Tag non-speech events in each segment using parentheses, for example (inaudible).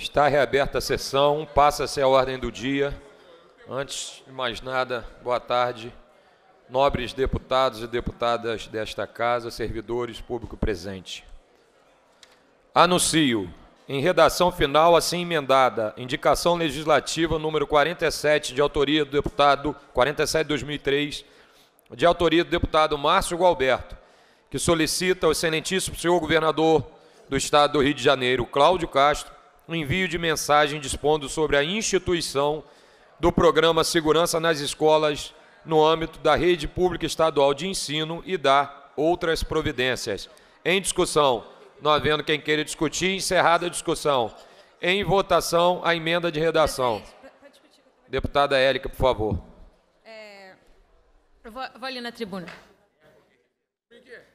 Está reaberta a sessão, passa-se a ordem do dia. Antes de mais nada, boa tarde, nobres deputados e deputadas desta Casa, servidores, público presente. Anuncio, em redação final assim emendada, indicação legislativa número 47, de autoria do deputado 47-2003, de autoria do deputado Márcio Gualberto, que solicita ao excelentíssimo senhor governador do Estado do Rio de Janeiro, Cláudio Castro, um envio de mensagem dispondo sobre a instituição do programa Segurança nas Escolas no âmbito da rede pública estadual de ensino e dar outras providências. Em discussão, não havendo quem queira discutir, encerrada a discussão. Em votação, a emenda de redação. Deputada Érica, por favor. É, vou, vou ali na tribuna. Por quê? É?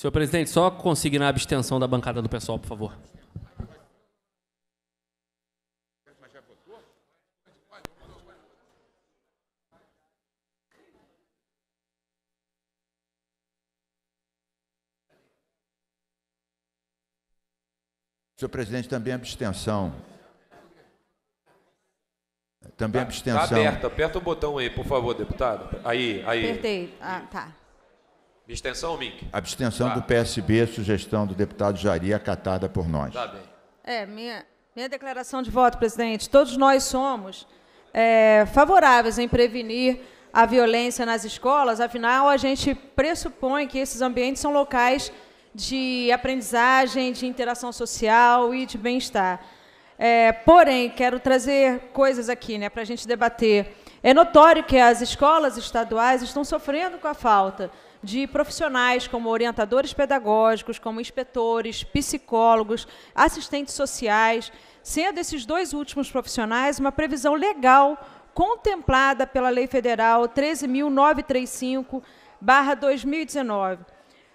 Senhor presidente, só consignar a abstenção da bancada do pessoal, por favor. Senhor presidente, também abstenção. Também tá abstenção. Tá aberto, aperta o botão aí, por favor, deputado. Aí, aí. Apertei. Ah, tá. Abstenção, Mink? Abstenção tá. do PSB, sugestão do deputado Jari, acatada por nós. Tá bem. É, minha, minha declaração de voto, presidente. Todos nós somos é, favoráveis em prevenir a violência nas escolas, afinal, a gente pressupõe que esses ambientes são locais de aprendizagem, de interação social e de bem-estar. É, porém, quero trazer coisas aqui né, para a gente debater. É notório que as escolas estaduais estão sofrendo com a falta de profissionais como orientadores pedagógicos, como inspetores, psicólogos, assistentes sociais, sendo esses dois últimos profissionais uma previsão legal contemplada pela Lei Federal 13.935/2019.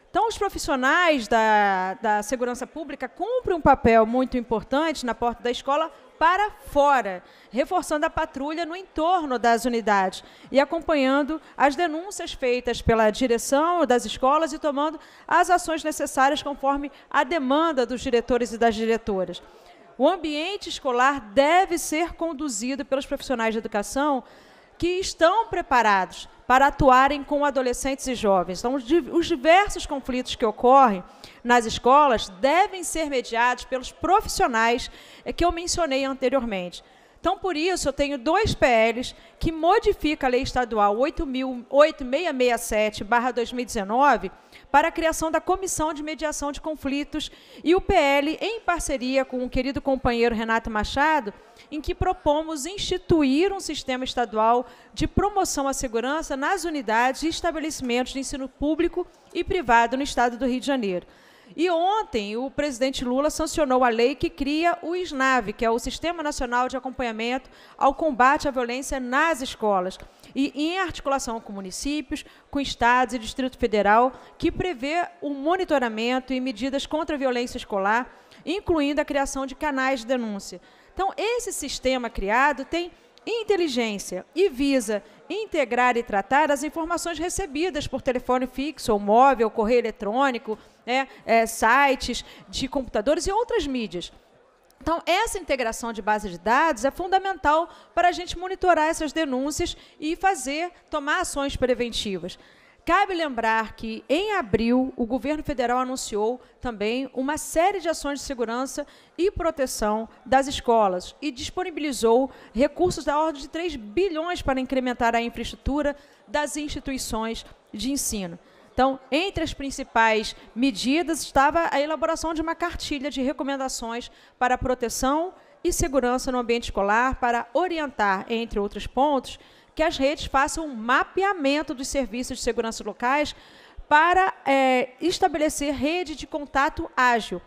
Então, os profissionais da, da segurança pública cumprem um papel muito importante na porta da escola para fora, reforçando a patrulha no entorno das unidades e acompanhando as denúncias feitas pela direção das escolas e tomando as ações necessárias conforme a demanda dos diretores e das diretoras. O ambiente escolar deve ser conduzido pelos profissionais de educação que estão preparados para atuarem com adolescentes e jovens. Então, os diversos conflitos que ocorrem nas escolas devem ser mediados pelos profissionais eh, que eu mencionei anteriormente. Então, por isso, eu tenho dois PLs que modificam a Lei Estadual 8667-2019 para a criação da Comissão de Mediação de Conflitos e o PL, em parceria com o querido companheiro Renato Machado, em que propomos instituir um sistema estadual de promoção à segurança nas unidades e estabelecimentos de ensino público e privado no estado do Rio de Janeiro. E ontem o presidente Lula sancionou a lei que cria o SNAV, que é o Sistema Nacional de Acompanhamento ao Combate à Violência nas Escolas, e em articulação com municípios, com estados e Distrito Federal, que prevê o monitoramento e medidas contra a violência escolar, incluindo a criação de canais de denúncia. Então, esse sistema criado tem inteligência e visa integrar e tratar as informações recebidas por telefone fixo ou móvel, correio eletrônico, né, é, sites de computadores e outras mídias. Então, essa integração de base de dados é fundamental para a gente monitorar essas denúncias e fazer, tomar ações preventivas. Cabe lembrar que, em abril, o governo federal anunciou também uma série de ações de segurança e proteção das escolas e disponibilizou recursos da ordem de 3 bilhões para incrementar a infraestrutura das instituições de ensino. Então, entre as principais medidas estava a elaboração de uma cartilha de recomendações para proteção e segurança no ambiente escolar, para orientar, entre outros pontos, que as redes façam um mapeamento dos serviços de segurança locais para é, estabelecer rede de contato ágil.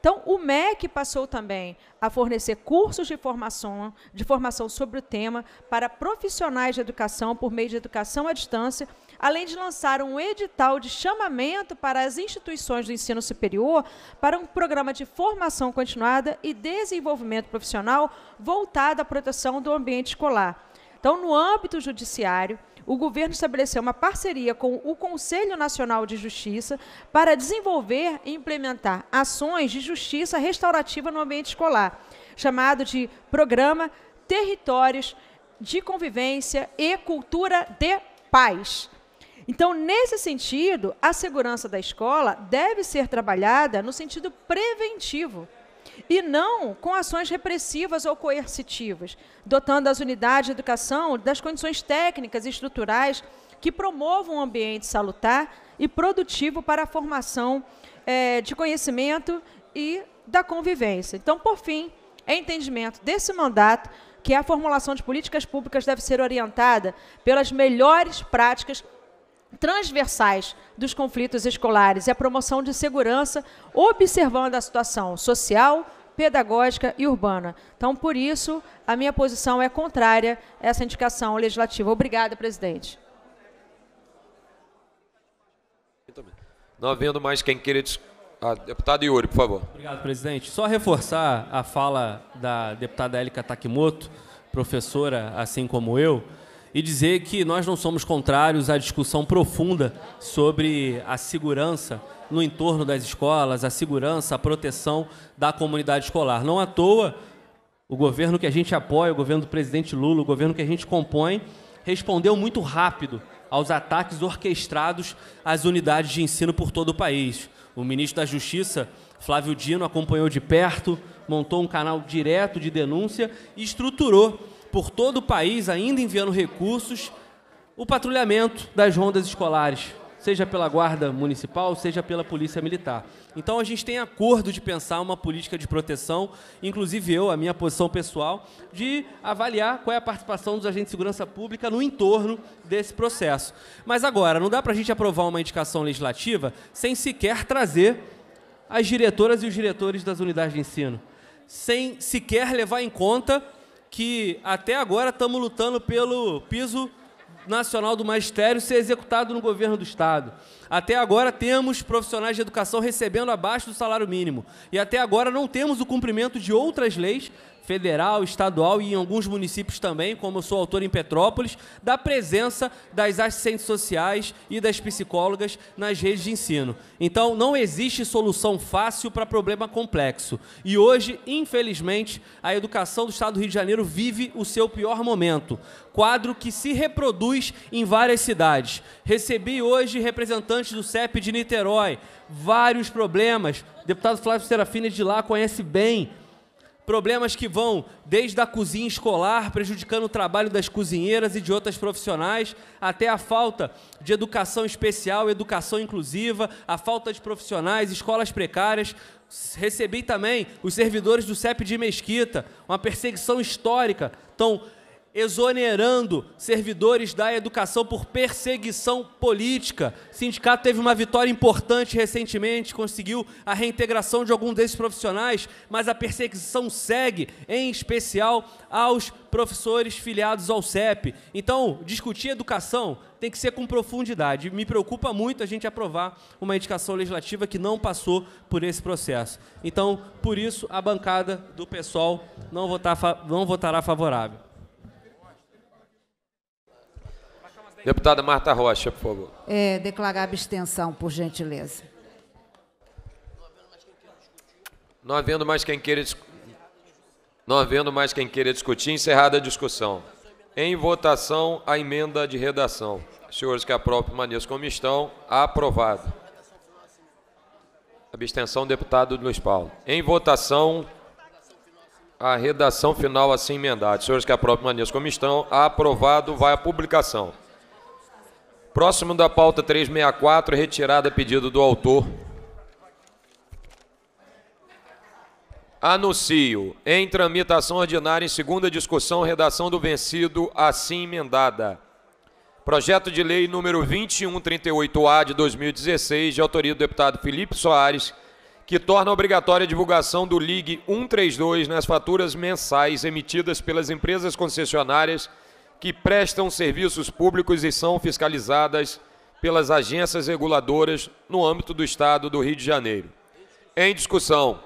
Então, o MEC passou também a fornecer cursos de formação, de formação sobre o tema para profissionais de educação por meio de educação à distância, além de lançar um edital de chamamento para as instituições do ensino superior para um programa de formação continuada e desenvolvimento profissional voltado à proteção do ambiente escolar. Então, no âmbito judiciário, o governo estabeleceu uma parceria com o Conselho Nacional de Justiça para desenvolver e implementar ações de justiça restaurativa no ambiente escolar, chamado de Programa Territórios de Convivência e Cultura de Paz. Então, nesse sentido, a segurança da escola deve ser trabalhada no sentido preventivo e não com ações repressivas ou coercitivas, dotando as unidades de educação das condições técnicas e estruturais que promovam um ambiente salutar e produtivo para a formação é, de conhecimento e da convivência. Então, por fim, é entendimento desse mandato que a formulação de políticas públicas deve ser orientada pelas melhores práticas transversais dos conflitos escolares e a promoção de segurança, observando a situação social, pedagógica e urbana. Então, por isso, a minha posição é contrária a essa indicação legislativa. Obrigada, presidente. Não havendo mais quem queira. Ah, deputado Iuri, por favor. Obrigado, presidente. Só reforçar a fala da deputada Élica Takimoto, professora, assim como eu e dizer que nós não somos contrários à discussão profunda sobre a segurança no entorno das escolas, a segurança, a proteção da comunidade escolar. Não à toa, o governo que a gente apoia, o governo do presidente Lula, o governo que a gente compõe, respondeu muito rápido aos ataques orquestrados às unidades de ensino por todo o país. O ministro da Justiça, Flávio Dino, acompanhou de perto, montou um canal direto de denúncia e estruturou por todo o país, ainda enviando recursos, o patrulhamento das rondas escolares, seja pela Guarda Municipal, seja pela Polícia Militar. Então a gente tem acordo de pensar uma política de proteção, inclusive eu, a minha posição pessoal, de avaliar qual é a participação dos agentes de segurança pública no entorno desse processo. Mas agora, não dá para a gente aprovar uma indicação legislativa sem sequer trazer as diretoras e os diretores das unidades de ensino, sem sequer levar em conta que até agora estamos lutando pelo piso nacional do magistério ser executado no governo do Estado. Até agora temos profissionais de educação recebendo abaixo do salário mínimo. E até agora não temos o cumprimento de outras leis, federal, estadual e em alguns municípios também, como eu sou autor em Petrópolis, da presença das assistentes sociais e das psicólogas nas redes de ensino. Então, não existe solução fácil para problema complexo. E hoje, infelizmente, a educação do Estado do Rio de Janeiro vive o seu pior momento. Quadro que se reproduz em várias cidades. Recebi hoje representantes representantes do CEP de Niterói. Vários problemas. O deputado Flávio Serafini de lá conhece bem. Problemas que vão desde a cozinha escolar, prejudicando o trabalho das cozinheiras e de outras profissionais, até a falta de educação especial, educação inclusiva, a falta de profissionais, escolas precárias. Recebi também os servidores do CEP de Mesquita, uma perseguição histórica. Então, exonerando servidores da educação por perseguição política. O sindicato teve uma vitória importante recentemente, conseguiu a reintegração de algum desses profissionais, mas a perseguição segue, em especial aos professores filiados ao CEP. Então, discutir educação tem que ser com profundidade. Me preocupa muito a gente aprovar uma indicação legislativa que não passou por esse processo. Então, por isso, a bancada do PSOL não, votar, não votará favorável. Deputada Marta Rocha, por favor. É, declarar abstenção, por gentileza. Não havendo mais quem queira discutir. Não havendo mais quem queira discutir, encerrada a discussão. Em votação, a emenda de redação. Senhores que aprovam, permaneçam como estão. Aprovado. Abstenção, deputado Luiz Paulo. Em votação, a redação final assim emendada. Senhores que aprovam, permaneçam como estão. Aprovado, vai à publicação. Próximo da pauta 364, retirada a pedido do autor. Anuncio, em tramitação ordinária em segunda discussão, redação do vencido assim emendada. Projeto de lei número 2138-A de 2016, de autoria do deputado Felipe Soares, que torna obrigatória a divulgação do LIG 132 nas faturas mensais emitidas pelas empresas concessionárias que prestam serviços públicos e são fiscalizadas pelas agências reguladoras no âmbito do Estado do Rio de Janeiro. Em discussão,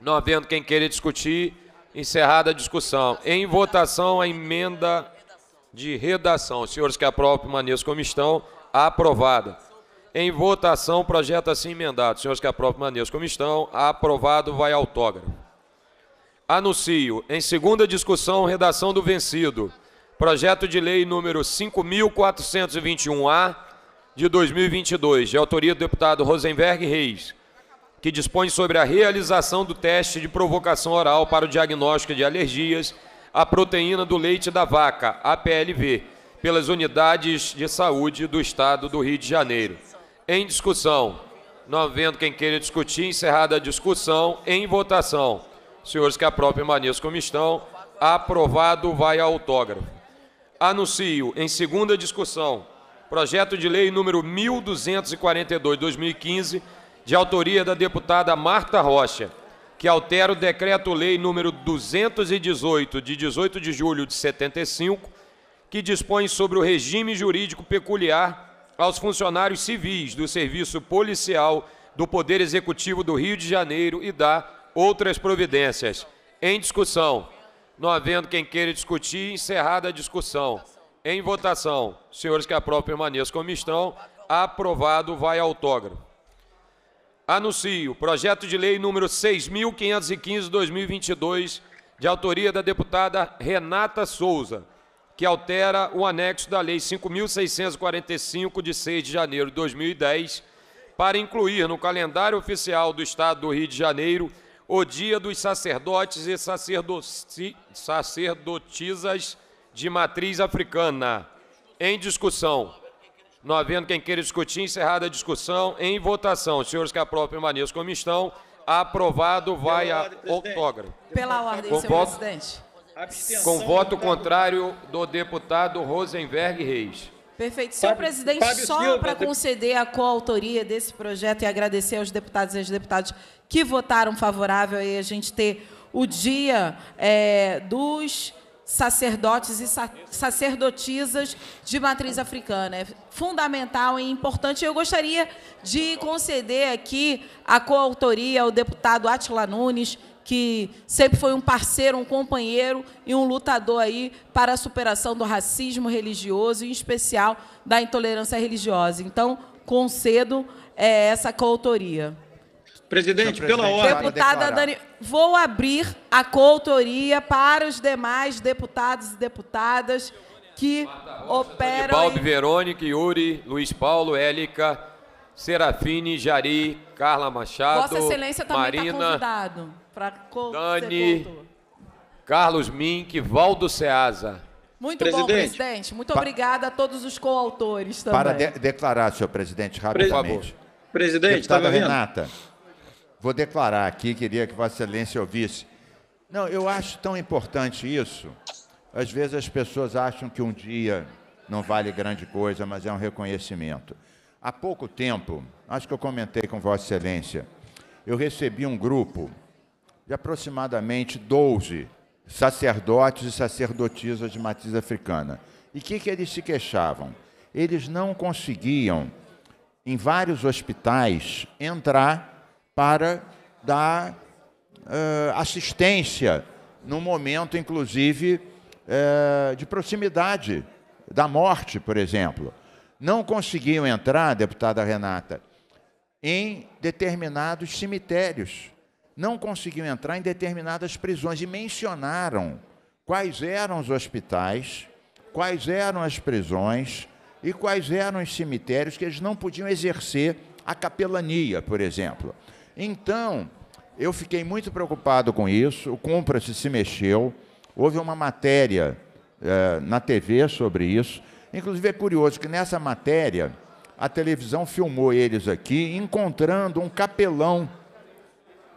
não havendo quem queira discutir, encerrada a discussão. Em votação, a emenda de redação. Os senhores que aprovam, permaneçam como estão. Aprovada. Em votação, projeto assim emendado. Senhores que aprovam, permaneçam como estão. Aprovado, vai autógrafo. Anuncio. Em segunda discussão, redação do vencido. Projeto de Lei número 5.421-A de 2022, de autoria do deputado Rosenberg Reis, que dispõe sobre a realização do teste de provocação oral para o diagnóstico de alergias à proteína do leite da vaca, APLV, pelas unidades de saúde do Estado do Rio de Janeiro. Em discussão. Não havendo quem queira discutir, encerrada a discussão, em votação. Senhores que aprovem permaneçam como estão. Aprovado vai autógrafo anuncio em segunda discussão projeto de lei número 1242/2015, de autoria da deputada Marta Rocha, que altera o decreto-lei número 218 de 18 de julho de 75, que dispõe sobre o regime jurídico peculiar aos funcionários civis do serviço policial do Poder Executivo do Rio de Janeiro e dá outras providências. Em discussão. Não havendo quem queira discutir, encerrada a discussão. Em votação, senhores que aprovam permaneçam como estão. Aprovado, vai autógrafo. Anuncio, projeto de lei número 6.515-2022, de autoria da deputada Renata Souza, que altera o anexo da Lei 5.645, de 6 de janeiro de 2010, para incluir no calendário oficial do Estado do Rio de Janeiro o dia dos sacerdotes e sacerdotisas de matriz africana. Em discussão. Não havendo quem queira discutir, encerrada a discussão. Em votação. Senhores que aprovam permaneçam como estão. Aprovado, vai a autógrafo. Pela ordem, com senhor presidente. Com voto contrário do deputado Rosenberg Reis. Perfeito. Senhor Fábio, presidente, Fábio só para conceder a coautoria desse projeto e agradecer aos deputados e às deputadas que votaram favorável a gente ter o dia é, dos sacerdotes e sacerdotisas de matriz africana. É fundamental e importante. Eu gostaria de conceder aqui a coautoria ao deputado Atila Nunes, que sempre foi um parceiro, um companheiro e um lutador aí para a superação do racismo religioso e, em especial, da intolerância religiosa. Então, concedo é, essa coautoria. Presidente, pela ordem. Deputada Dani, vou abrir a coautoria para os demais deputados e deputadas que operam... Paulo em... Verônica, Yuri, Luiz Paulo, Élica, Serafine, Jari, Carla Machado, Vossa Excelência também tá Marina, tá convidado para Dani, Carlos Mink, Valdo Ceasa. Muito presidente. bom, presidente. Muito obrigada a todos os coautores também. Para de declarar, senhor presidente, rapidamente. Presidente, Deputada tá Renata. Vendo? vou declarar aqui, queria que Vossa Excelência ouvisse. Não, eu acho tão importante isso. Às vezes as pessoas acham que um dia não vale grande coisa, mas é um reconhecimento. Há pouco tempo, acho que eu comentei com Vossa Excelência, eu recebi um grupo de aproximadamente 12 sacerdotes e sacerdotisas de matriz africana. E o que, que eles se queixavam? Eles não conseguiam, em vários hospitais, entrar para dar uh, assistência, no momento, inclusive, uh, de proximidade da morte, por exemplo. Não conseguiam entrar, deputada Renata, em determinados cemitérios. Não conseguiam entrar em determinadas prisões e mencionaram quais eram os hospitais, quais eram as prisões e quais eram os cemitérios que eles não podiam exercer a capelania, por exemplo. Então, eu fiquei muito preocupado com isso, o Cúmplice se mexeu, houve uma matéria eh, na TV sobre isso. Inclusive, é curioso que nessa matéria, a televisão filmou eles aqui encontrando um capelão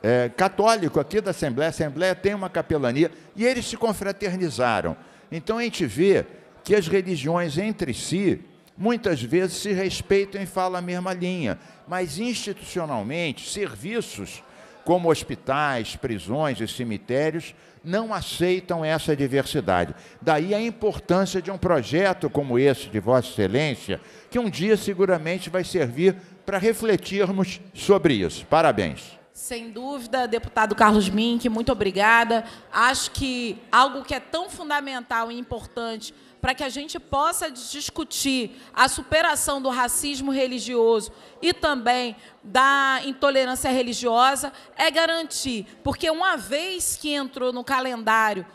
é, católico aqui da Assembleia. A Assembleia tem uma capelania e eles se confraternizaram. Então a gente vê que as religiões entre si muitas vezes se respeitam e falam a mesma linha, mas institucionalmente, serviços como hospitais, prisões e cemitérios não aceitam essa diversidade. Daí a importância de um projeto como esse de Vossa Excelência, que um dia seguramente vai servir para refletirmos sobre isso. Parabéns. Sem dúvida, deputado Carlos Mink, muito obrigada. Acho que algo que é tão fundamental e importante para que a gente possa discutir a superação do racismo religioso e também da intolerância religiosa é garantir, porque uma vez que entrou no calendário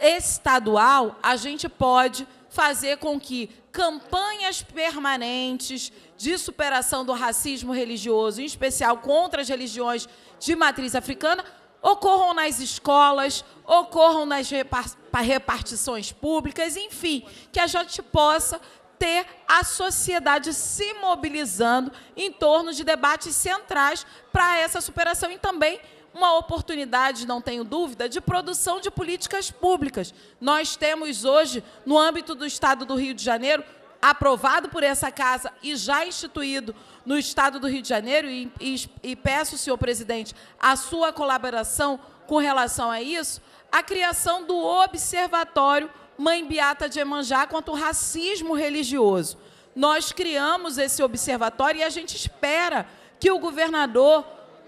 estadual, a gente pode fazer com que campanhas permanentes de superação do racismo religioso, em especial contra as religiões de matriz africana, ocorram nas escolas, ocorram nas repartições públicas, enfim, que a gente possa ter a sociedade se mobilizando em torno de debates centrais para essa superação e também uma oportunidade, não tenho dúvida, de produção de políticas públicas. Nós temos hoje, no âmbito do Estado do Rio de Janeiro, aprovado por essa casa e já instituído no Estado do Rio de Janeiro, e, e, e peço, senhor presidente, a sua colaboração com relação a isso, a criação do Observatório Mãe Beata de Emanjá contra o racismo religioso. Nós criamos esse observatório e a gente espera que o governador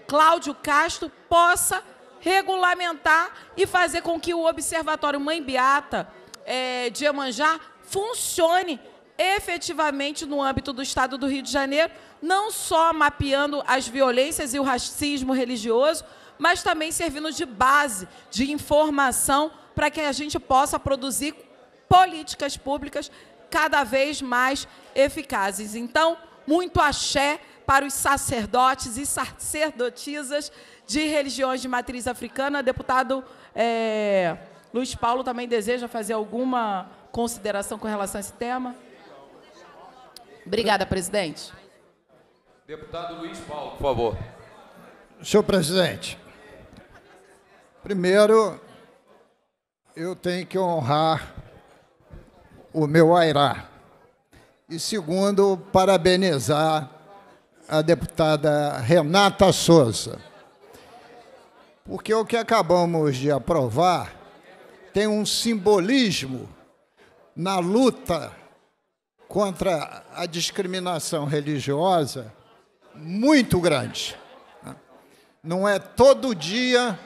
Cláudio Castro possa regulamentar e fazer com que o Observatório Mãe Beata é, de Emanjá funcione efetivamente no âmbito do Estado do Rio de Janeiro, não só mapeando as violências e o racismo religioso, mas também servindo de base de informação para que a gente possa produzir políticas públicas cada vez mais eficazes. Então, muito axé para os sacerdotes e sacerdotisas de religiões de matriz africana. Deputado é, Luiz Paulo também deseja fazer alguma consideração com relação a esse tema? Obrigada, presidente. Deputado Luiz Paulo, por favor. Senhor presidente, Primeiro, eu tenho que honrar o meu airá. E segundo, parabenizar a deputada Renata Souza. Porque o que acabamos de aprovar tem um simbolismo na luta contra a discriminação religiosa muito grande. Não é todo dia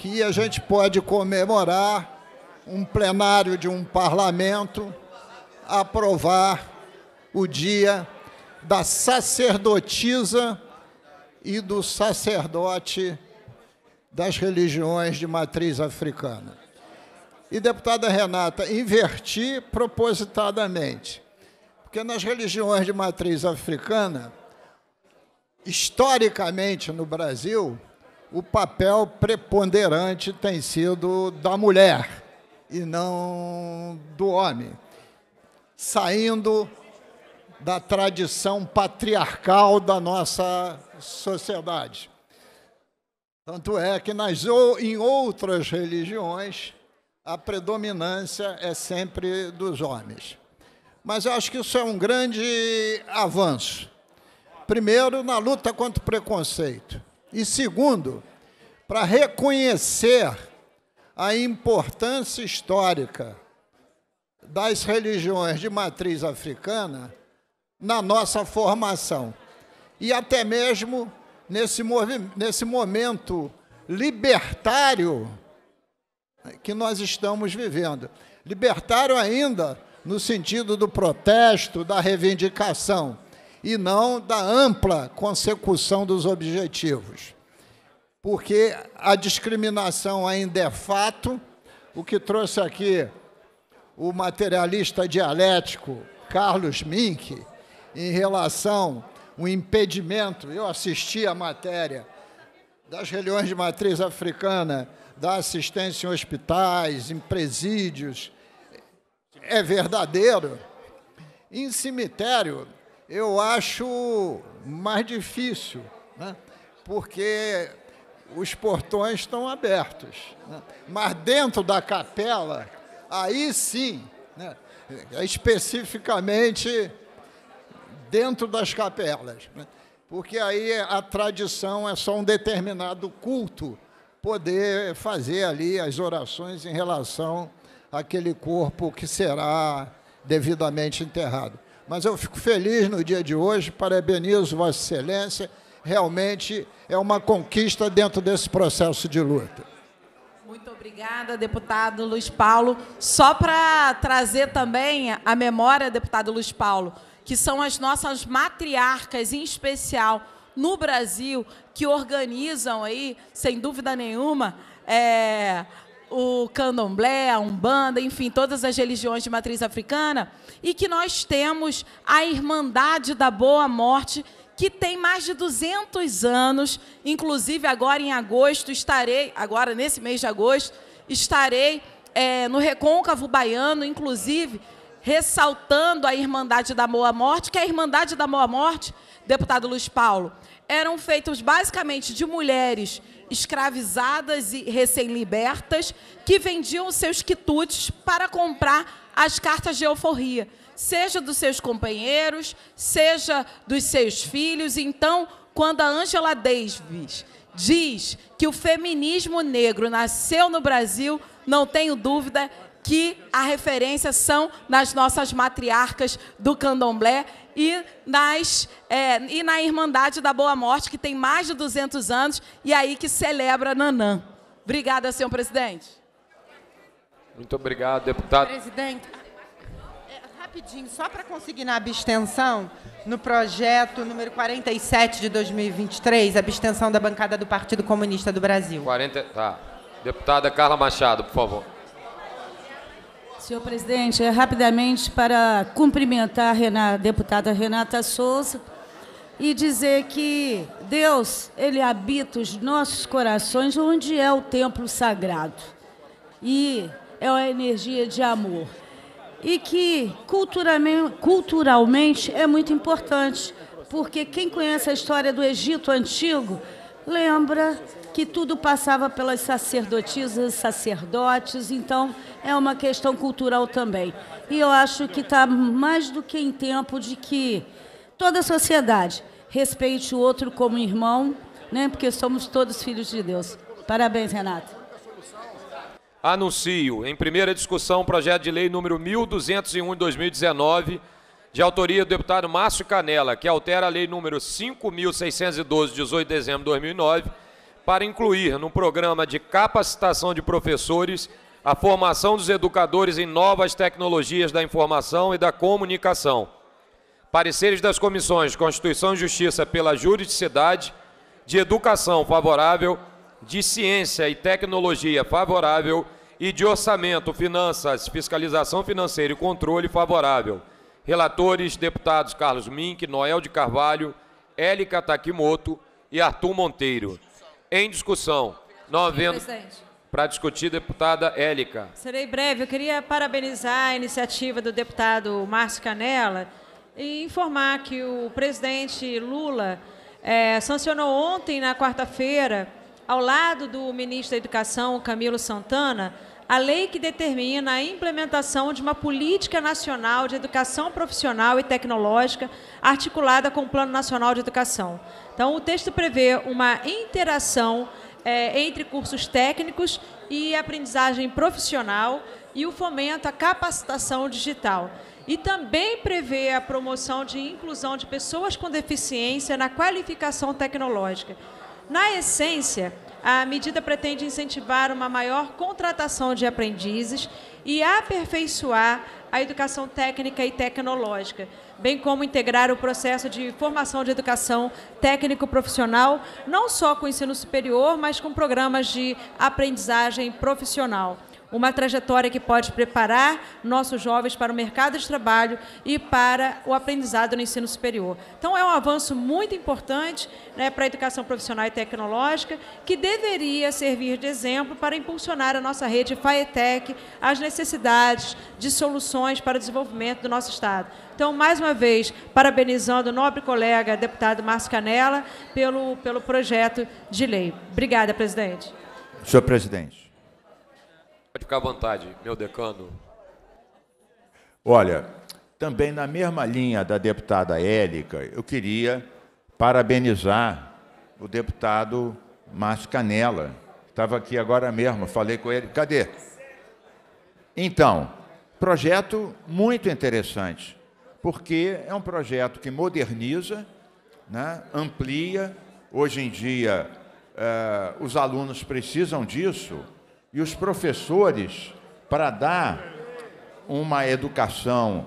que a gente pode comemorar um plenário de um parlamento aprovar o dia da sacerdotisa e do sacerdote das religiões de matriz africana. E, deputada Renata, inverti propositadamente, porque nas religiões de matriz africana, historicamente no Brasil, o papel preponderante tem sido da mulher e não do homem, saindo da tradição patriarcal da nossa sociedade. Tanto é que nas, ou, em outras religiões a predominância é sempre dos homens. Mas eu acho que isso é um grande avanço. Primeiro, na luta contra o preconceito. E segundo, para reconhecer a importância histórica das religiões de matriz africana na nossa formação. E até mesmo nesse, nesse momento libertário que nós estamos vivendo. Libertário ainda no sentido do protesto, da reivindicação e não da ampla consecução dos objetivos. Porque a discriminação ainda é fato, o que trouxe aqui o materialista dialético Carlos Mink em relação ao impedimento, eu assisti a matéria das reuniões de matriz africana, da assistência em hospitais, em presídios, é verdadeiro. Em cemitério, eu acho mais difícil, né? porque os portões estão abertos. Né? Mas dentro da capela, aí sim, né? É especificamente dentro das capelas, né? porque aí a tradição é só um determinado culto poder fazer ali as orações em relação àquele corpo que será devidamente enterrado. Mas eu fico feliz no dia de hoje, parabenizo Vossa Excelência. Realmente é uma conquista dentro desse processo de luta. Muito obrigada, deputado Luiz Paulo. Só para trazer também a memória, deputado Luiz Paulo, que são as nossas matriarcas, em especial no Brasil, que organizam aí, sem dúvida nenhuma, é, o candomblé, a umbanda, enfim, todas as religiões de matriz africana, e que nós temos a Irmandade da Boa Morte, que tem mais de 200 anos, inclusive agora em agosto estarei, agora nesse mês de agosto, estarei é, no Recôncavo Baiano, inclusive ressaltando a Irmandade da Boa Morte, que a Irmandade da Boa Morte, deputado Luiz Paulo, eram feitos basicamente de mulheres escravizadas e recém-libertas que vendiam seus quitutes para comprar as cartas de euforia, seja dos seus companheiros, seja dos seus filhos. Então, quando a Angela Davis diz que o feminismo negro nasceu no Brasil, não tenho dúvida que a referência são nas nossas matriarcas do candomblé e, nas, é, e na Irmandade da Boa Morte, que tem mais de 200 anos e aí que celebra Nanã. Obrigada, senhor presidente. Muito obrigado, deputado. Presidente, é, rapidinho, só para conseguir na abstenção, no projeto número 47 de 2023, abstenção da bancada do Partido Comunista do Brasil. 40, tá. Deputada Carla Machado, por favor. Senhor presidente, é rapidamente para cumprimentar a, Renata, a deputada Renata Souza e dizer que Deus, ele habita os nossos corações onde é o templo sagrado. E é a energia de amor. E que culturalmente, culturalmente é muito importante, porque quem conhece a história do Egito antigo lembra que tudo passava pelas sacerdotisas, sacerdotes, então é uma questão cultural também. E eu acho que está mais do que em tempo de que toda a sociedade respeite o outro como irmão, né? porque somos todos filhos de Deus. Parabéns, Renato. Anuncio em primeira discussão o projeto de lei número 1201 de 2019, de autoria do deputado Márcio Canela, que altera a lei número 5612 de 18 de dezembro de 2009 para incluir no programa de capacitação de professores a formação dos educadores em novas tecnologias da informação e da comunicação. Pareceres das comissões Constituição e Justiça pela Juridicidade, de Educação favorável, de Ciência e Tecnologia favorável e de Orçamento, Finanças, Fiscalização Financeira e Controle favorável. Relatores, deputados Carlos Mink, Noel de Carvalho, Élica Takimoto e Arthur Monteiro em discussão. Não havendo. Para discutir, deputada Élica. Serei breve. Eu queria parabenizar a iniciativa do deputado Márcio Canella e informar que o presidente Lula é, sancionou ontem, na quarta-feira, ao lado do ministro da Educação, Camilo Santana, a lei que determina a implementação de uma política nacional de educação profissional e tecnológica articulada com o Plano Nacional de Educação. Então, o texto prevê uma interação é, entre cursos técnicos e aprendizagem profissional e o fomento à capacitação digital. E também prevê a promoção de inclusão de pessoas com deficiência na qualificação tecnológica. Na essência, a medida pretende incentivar uma maior contratação de aprendizes e aperfeiçoar a educação técnica e tecnológica, bem como integrar o processo de formação de educação técnico-profissional, não só com o ensino superior, mas com programas de aprendizagem profissional uma trajetória que pode preparar nossos jovens para o mercado de trabalho e para o aprendizado no ensino superior. Então, é um avanço muito importante né, para a educação profissional e tecnológica, que deveria servir de exemplo para impulsionar a nossa rede FAETEC as necessidades de soluções para o desenvolvimento do nosso Estado. Então, mais uma vez, parabenizando o nobre colega deputado Márcio Canella pelo, pelo projeto de lei. Obrigada, presidente. Senhor presidente. Pode ficar à vontade, meu decano. Olha, também na mesma linha da deputada Érica, eu queria parabenizar o deputado Márcio Canela. Estava aqui agora mesmo, falei com ele. Cadê? Então, projeto muito interessante, porque é um projeto que moderniza, né, amplia. Hoje em dia, eh, os alunos precisam disso e os professores, para dar uma educação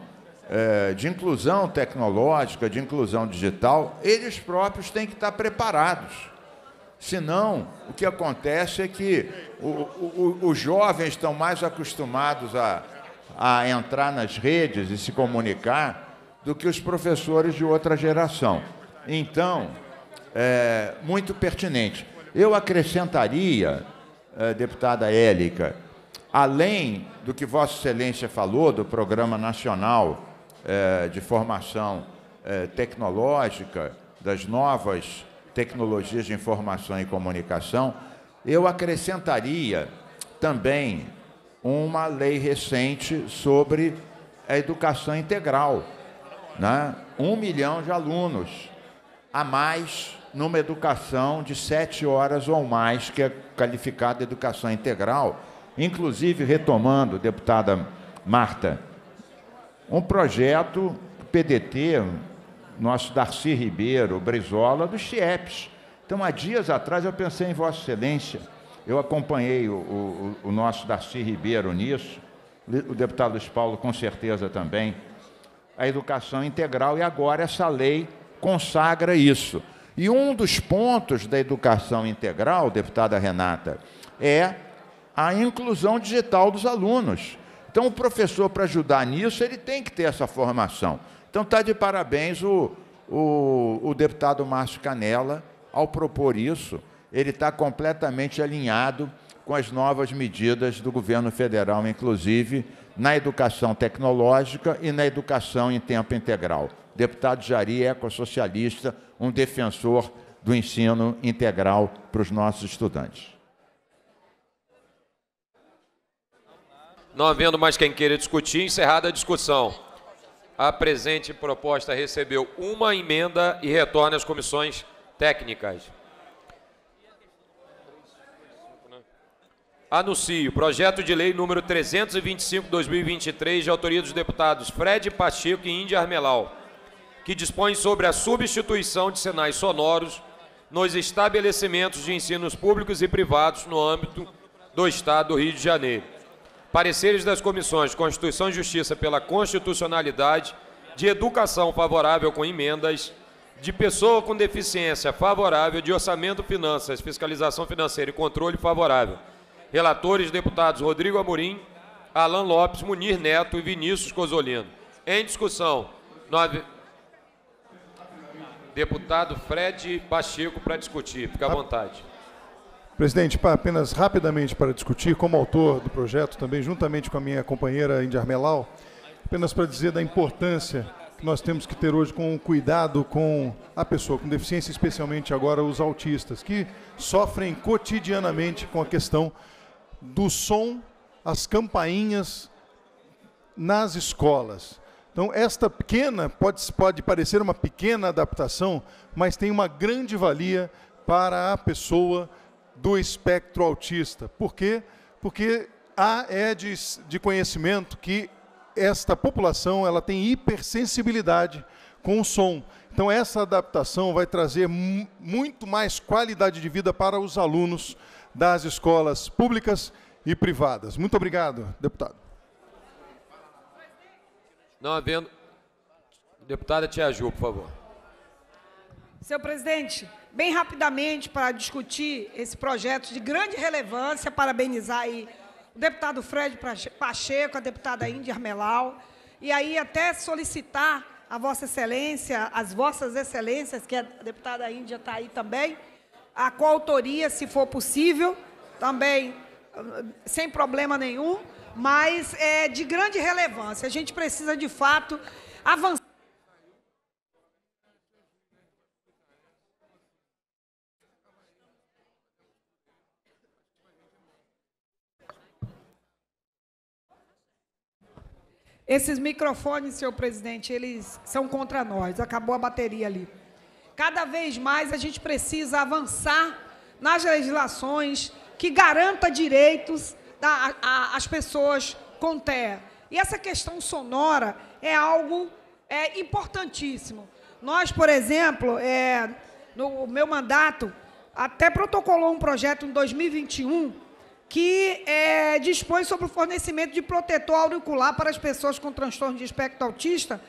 é, de inclusão tecnológica, de inclusão digital, eles próprios têm que estar preparados. Senão, o que acontece é que os jovens estão mais acostumados a, a entrar nas redes e se comunicar do que os professores de outra geração. Então, é muito pertinente. Eu acrescentaria eh, deputada Élica, além do que Vossa Excelência falou do Programa Nacional eh, de Formação eh, Tecnológica, das novas tecnologias de informação e comunicação, eu acrescentaria também uma lei recente sobre a educação integral. Né? Um milhão de alunos a mais numa educação de sete horas ou mais, que é qualificada educação integral, inclusive retomando, deputada Marta, um projeto PDT, nosso Darcy Ribeiro, Brizola, dos CIEPs. Então, há dias atrás eu pensei em Vossa Excelência, eu acompanhei o, o, o nosso Darcy Ribeiro nisso, o deputado Luiz Paulo com certeza também, a educação integral, e agora essa lei consagra isso. E um dos pontos da educação integral, deputada Renata, é a inclusão digital dos alunos. Então, o professor, para ajudar nisso, ele tem que ter essa formação. Então, está de parabéns o, o, o deputado Márcio Canella ao propor isso. Ele está completamente alinhado com as novas medidas do governo federal, inclusive na educação tecnológica e na educação em tempo integral. Deputado Jari, ecossocialista, um defensor do ensino integral para os nossos estudantes. Não havendo mais quem queira discutir, encerrada a discussão. A presente proposta recebeu uma emenda e retorna às comissões técnicas. Anuncio. Projeto de lei número 325-2023, de autoria dos deputados Fred Pacheco e Índia Armelau que dispõe sobre a substituição de sinais sonoros nos estabelecimentos de ensinos públicos e privados no âmbito do Estado do Rio de Janeiro. Pareceres das comissões Constituição e Justiça pela Constitucionalidade, de Educação favorável com emendas, de Pessoa com deficiência favorável, de Orçamento, Finanças, Fiscalização Financeira e Controle favorável. Relatores deputados Rodrigo Amorim, Alan Lopes, Munir Neto e Vinícius Cozolino. Em discussão, nove deputado Fred Pacheco para discutir. Fica à vontade. Presidente, apenas rapidamente para discutir, como autor do projeto também, juntamente com a minha companheira Indy Armelau, apenas para dizer da importância que nós temos que ter hoje com o cuidado com a pessoa com deficiência, especialmente agora os autistas, que sofrem cotidianamente com a questão do som, as campainhas nas escolas. Então, esta pequena, pode, pode parecer uma pequena adaptação, mas tem uma grande valia para a pessoa do espectro autista. Por quê? Porque há é de, de conhecimento que esta população ela tem hipersensibilidade com o som. Então, essa adaptação vai trazer muito mais qualidade de vida para os alunos das escolas públicas e privadas. Muito obrigado, deputado. Não havendo. Deputada Tia Ju, por favor. Senhor presidente, bem rapidamente para discutir esse projeto de grande relevância, parabenizar aí o deputado Fred Pacheco, a deputada Índia Armelau, e aí até solicitar a Vossa Excelência, as Vossas Excelências, que a deputada Índia está aí também, a coautoria, se for possível, também ah, sem problema nenhum, mas é de grande relevância. A gente precisa, de fato, avançar. Esses microfones, senhor presidente, eles são contra nós. Acabou a bateria ali. Cada vez mais a gente precisa avançar nas legislações que garanta direitos da, a, as pessoas com terra. E essa questão sonora é algo é, importantíssimo. Nós, por exemplo, é, no meu mandato, até protocolou um projeto em 2021 que é, dispõe sobre o fornecimento de protetor auricular para as pessoas com transtorno de espectro autista,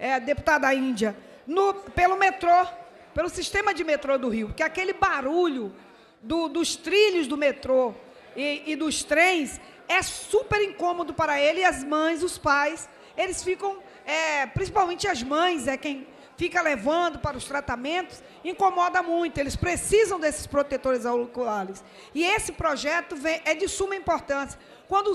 é, deputada Índia, no, pelo metrô, pelo sistema de metrô do Rio, porque aquele barulho do, dos trilhos do metrô, e, e dos trens é super incômodo para ele e as mães, os pais, eles ficam, é, principalmente as mães, é quem fica levando para os tratamentos, incomoda muito. Eles precisam desses protetores auriculares. E esse projeto vem, é de suma importância. Quando,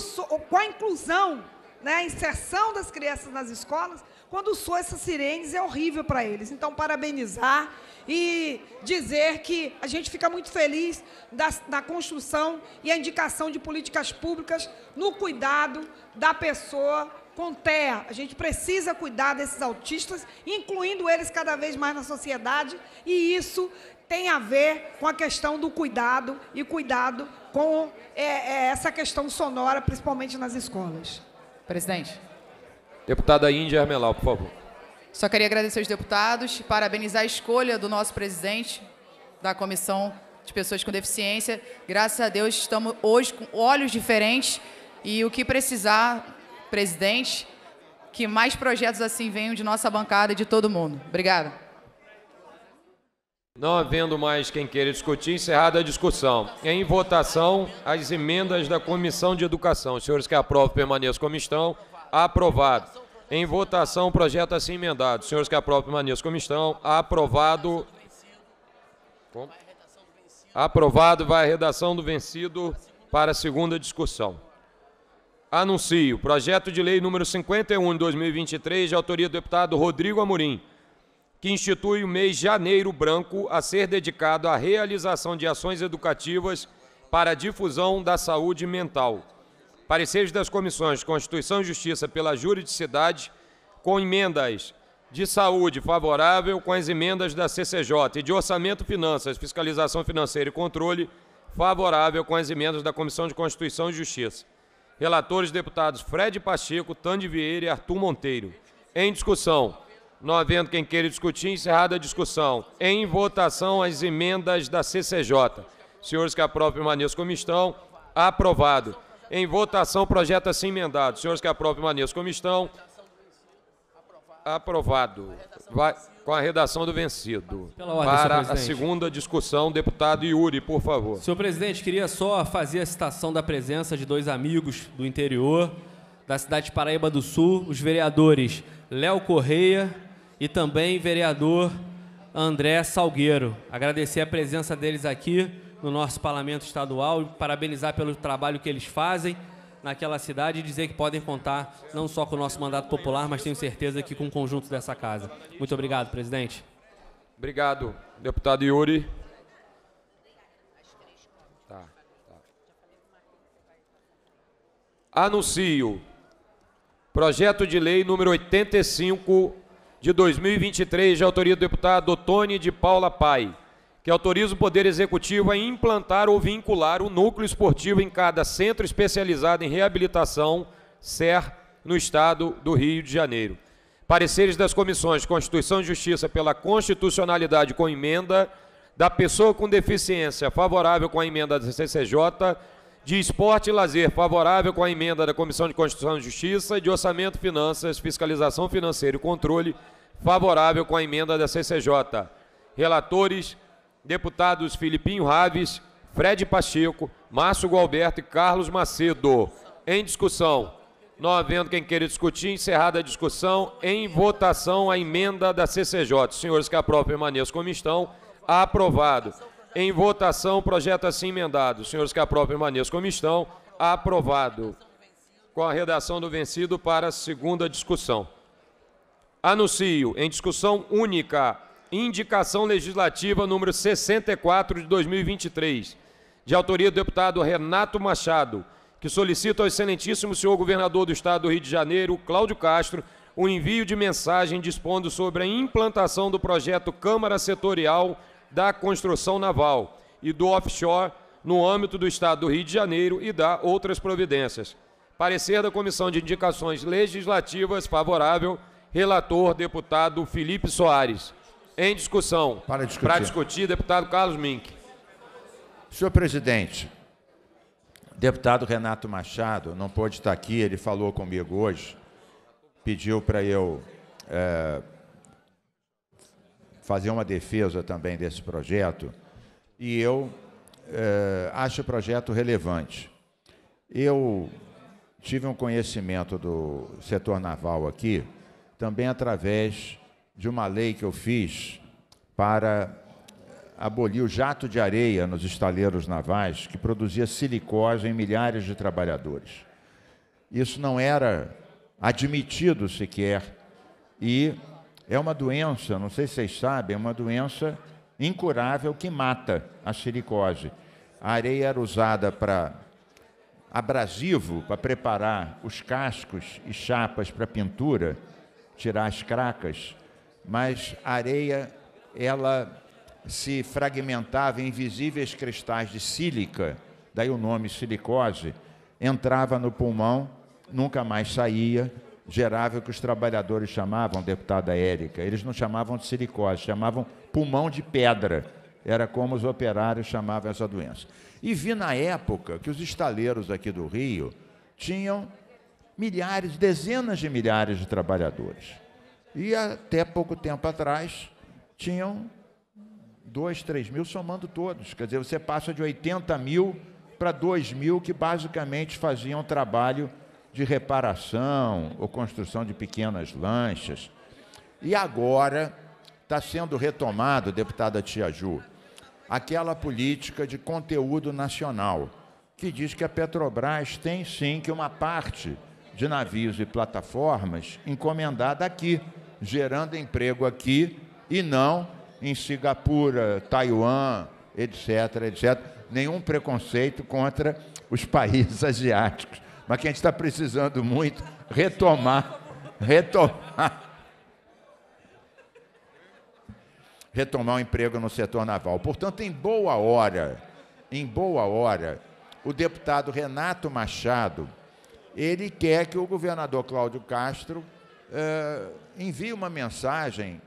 com a inclusão, né, a inserção das crianças nas escolas, quando soa essas sirenes é horrível para eles. Então, parabenizar e dizer que a gente fica muito feliz da, da construção e a indicação de políticas públicas no cuidado da pessoa com terra. A gente precisa cuidar desses autistas, incluindo eles cada vez mais na sociedade, e isso tem a ver com a questão do cuidado e cuidado com é, é, essa questão sonora, principalmente nas escolas. Presidente. Deputada Índia Armelau, por favor. Só queria agradecer aos deputados, parabenizar a escolha do nosso presidente da Comissão de Pessoas com Deficiência. Graças a Deus estamos hoje com olhos diferentes e o que precisar, presidente, que mais projetos assim venham de nossa bancada e de todo mundo. Obrigada. Não havendo mais quem queira discutir, encerrada a discussão. Em votação, as emendas da Comissão de Educação. Os senhores que aprovam permaneçam como estão. Aprovado. Em votação, o projeto assim emendado. Senhores que aprovam, permaneçam como estão. Aprovado. Como? Aprovado. Vai a redação do vencido para segunda discussão. Anuncio. Projeto de lei número 51 de 2023, de autoria do deputado Rodrigo Amorim, que institui o mês de janeiro branco a ser dedicado à realização de ações educativas para a difusão da saúde mental Pareceres das comissões Constituição e Justiça pela juridicidade, com emendas de saúde favorável, com as emendas da CCJ e de orçamento, finanças, fiscalização financeira e controle favorável, com as emendas da Comissão de Constituição e Justiça. Relatores deputados Fred Pacheco, Tande Vieira e Arthur Monteiro. Em discussão. Não havendo quem queira discutir, encerrada a discussão. Em votação, as emendas da CCJ. Senhores que aprovem permaneçam como estão. Aprovado. Em votação, projeto assim emendado. Senhores que aprovem, maneiros como estão. Aprovado. Vai com a redação do vencido. Ordem, Para a segunda discussão, deputado Yuri, por favor. Senhor presidente, queria só fazer a citação da presença de dois amigos do interior, da cidade de Paraíba do Sul, os vereadores Léo Correia e também vereador André Salgueiro. Agradecer a presença deles aqui no nosso parlamento estadual, parabenizar pelo trabalho que eles fazem naquela cidade e dizer que podem contar não só com o nosso mandato popular, mas tenho certeza que com o conjunto dessa casa. Muito obrigado, presidente. Obrigado, deputado Yuri. Tá, tá. Anuncio projeto de lei número 85 de 2023, de autoria do deputado Tony de Paula Pai que autoriza o Poder Executivo a implantar ou vincular o núcleo esportivo em cada centro especializado em reabilitação, SER, no Estado do Rio de Janeiro. Pareceres das comissões Constituição e Justiça pela constitucionalidade com emenda, da pessoa com deficiência favorável com a emenda da CCJ, de esporte e lazer favorável com a emenda da Comissão de Constituição e Justiça e de orçamento, finanças, fiscalização financeira e controle favorável com a emenda da CCJ. Relatores deputados Filipinho Raves, Fred Pacheco, Márcio Gualberto e Carlos Macedo. Em discussão. Não havendo quem queira discutir, encerrada a discussão, em votação a emenda da CCJ. senhores que aprovam permaneçam como estão. Aprovado. Em votação, projeto assim emendado. senhores que aprovam permaneçam como estão. Aprovado. Com a redação do vencido para a segunda discussão. Anuncio, em discussão única, indicação legislativa número 64 de 2023, de autoria do deputado Renato Machado, que solicita ao excelentíssimo senhor governador do estado do Rio de Janeiro, Cláudio Castro, o envio de mensagem dispondo sobre a implantação do projeto Câmara Setorial da Construção Naval e do Offshore no âmbito do estado do Rio de Janeiro e da outras providências. Parecer da Comissão de Indicações Legislativas favorável, relator deputado Felipe Soares em discussão. Para discutir. Para discutir, deputado Carlos Mink. Senhor presidente, deputado Renato Machado não pôde estar aqui, ele falou comigo hoje, pediu para eu é, fazer uma defesa também desse projeto, e eu é, acho o projeto relevante. Eu tive um conhecimento do setor naval aqui, também através de uma lei que eu fiz para abolir o jato de areia nos estaleiros navais, que produzia silicose em milhares de trabalhadores. Isso não era admitido sequer. E é uma doença, não sei se vocês sabem, é uma doença incurável que mata a silicose. A areia era usada para abrasivo, para preparar os cascos e chapas para pintura, tirar as cracas mas a areia ela se fragmentava em visíveis cristais de sílica, daí o nome silicose, entrava no pulmão, nunca mais saía, gerava o que os trabalhadores chamavam, deputada Érica, eles não chamavam de silicose, chamavam pulmão de pedra, era como os operários chamavam essa doença. E vi na época que os estaleiros aqui do Rio tinham milhares, dezenas de milhares de trabalhadores. E até pouco tempo atrás tinham 2, 3 mil somando todos. Quer dizer, você passa de 80 mil para 2 mil que basicamente faziam trabalho de reparação ou construção de pequenas lanchas. E agora está sendo retomado, deputada Tia Ju, aquela política de conteúdo nacional, que diz que a Petrobras tem sim que uma parte de navios e plataformas encomendada aqui gerando emprego aqui e não em Singapura, Taiwan, etc, etc. Nenhum preconceito contra os (laughs) países asiáticos. Mas que a gente está precisando muito retomar, retomar retomar o um emprego no setor naval. Portanto, em boa hora, em boa hora, o deputado Renato Machado, ele quer que o governador Cláudio Castro eh, envia uma mensagem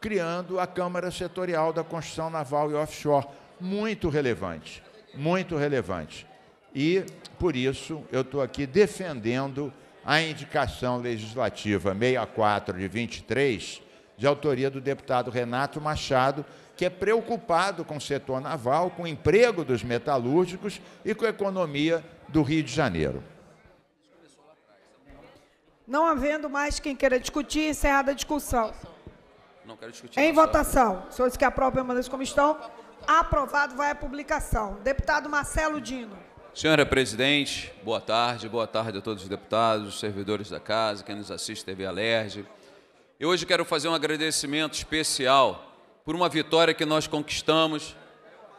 criando a Câmara Setorial da Construção Naval e Offshore, muito relevante, muito relevante. E, por isso, eu estou aqui defendendo a indicação legislativa 64 de 23, de autoria do deputado Renato Machado, que é preocupado com o setor naval, com o emprego dos metalúrgicos e com a economia do Rio de Janeiro. Não havendo mais quem queira discutir, encerrada a discussão. Não quero discutir. Em votação. senhores que aprovam permaneçam como estão. Aprovado, vai à publicação. Deputado Marcelo Dino. Senhora Presidente, boa tarde. Boa tarde a todos os deputados, servidores da casa, quem nos assiste TV Alerj. Eu hoje quero fazer um agradecimento especial por uma vitória que nós conquistamos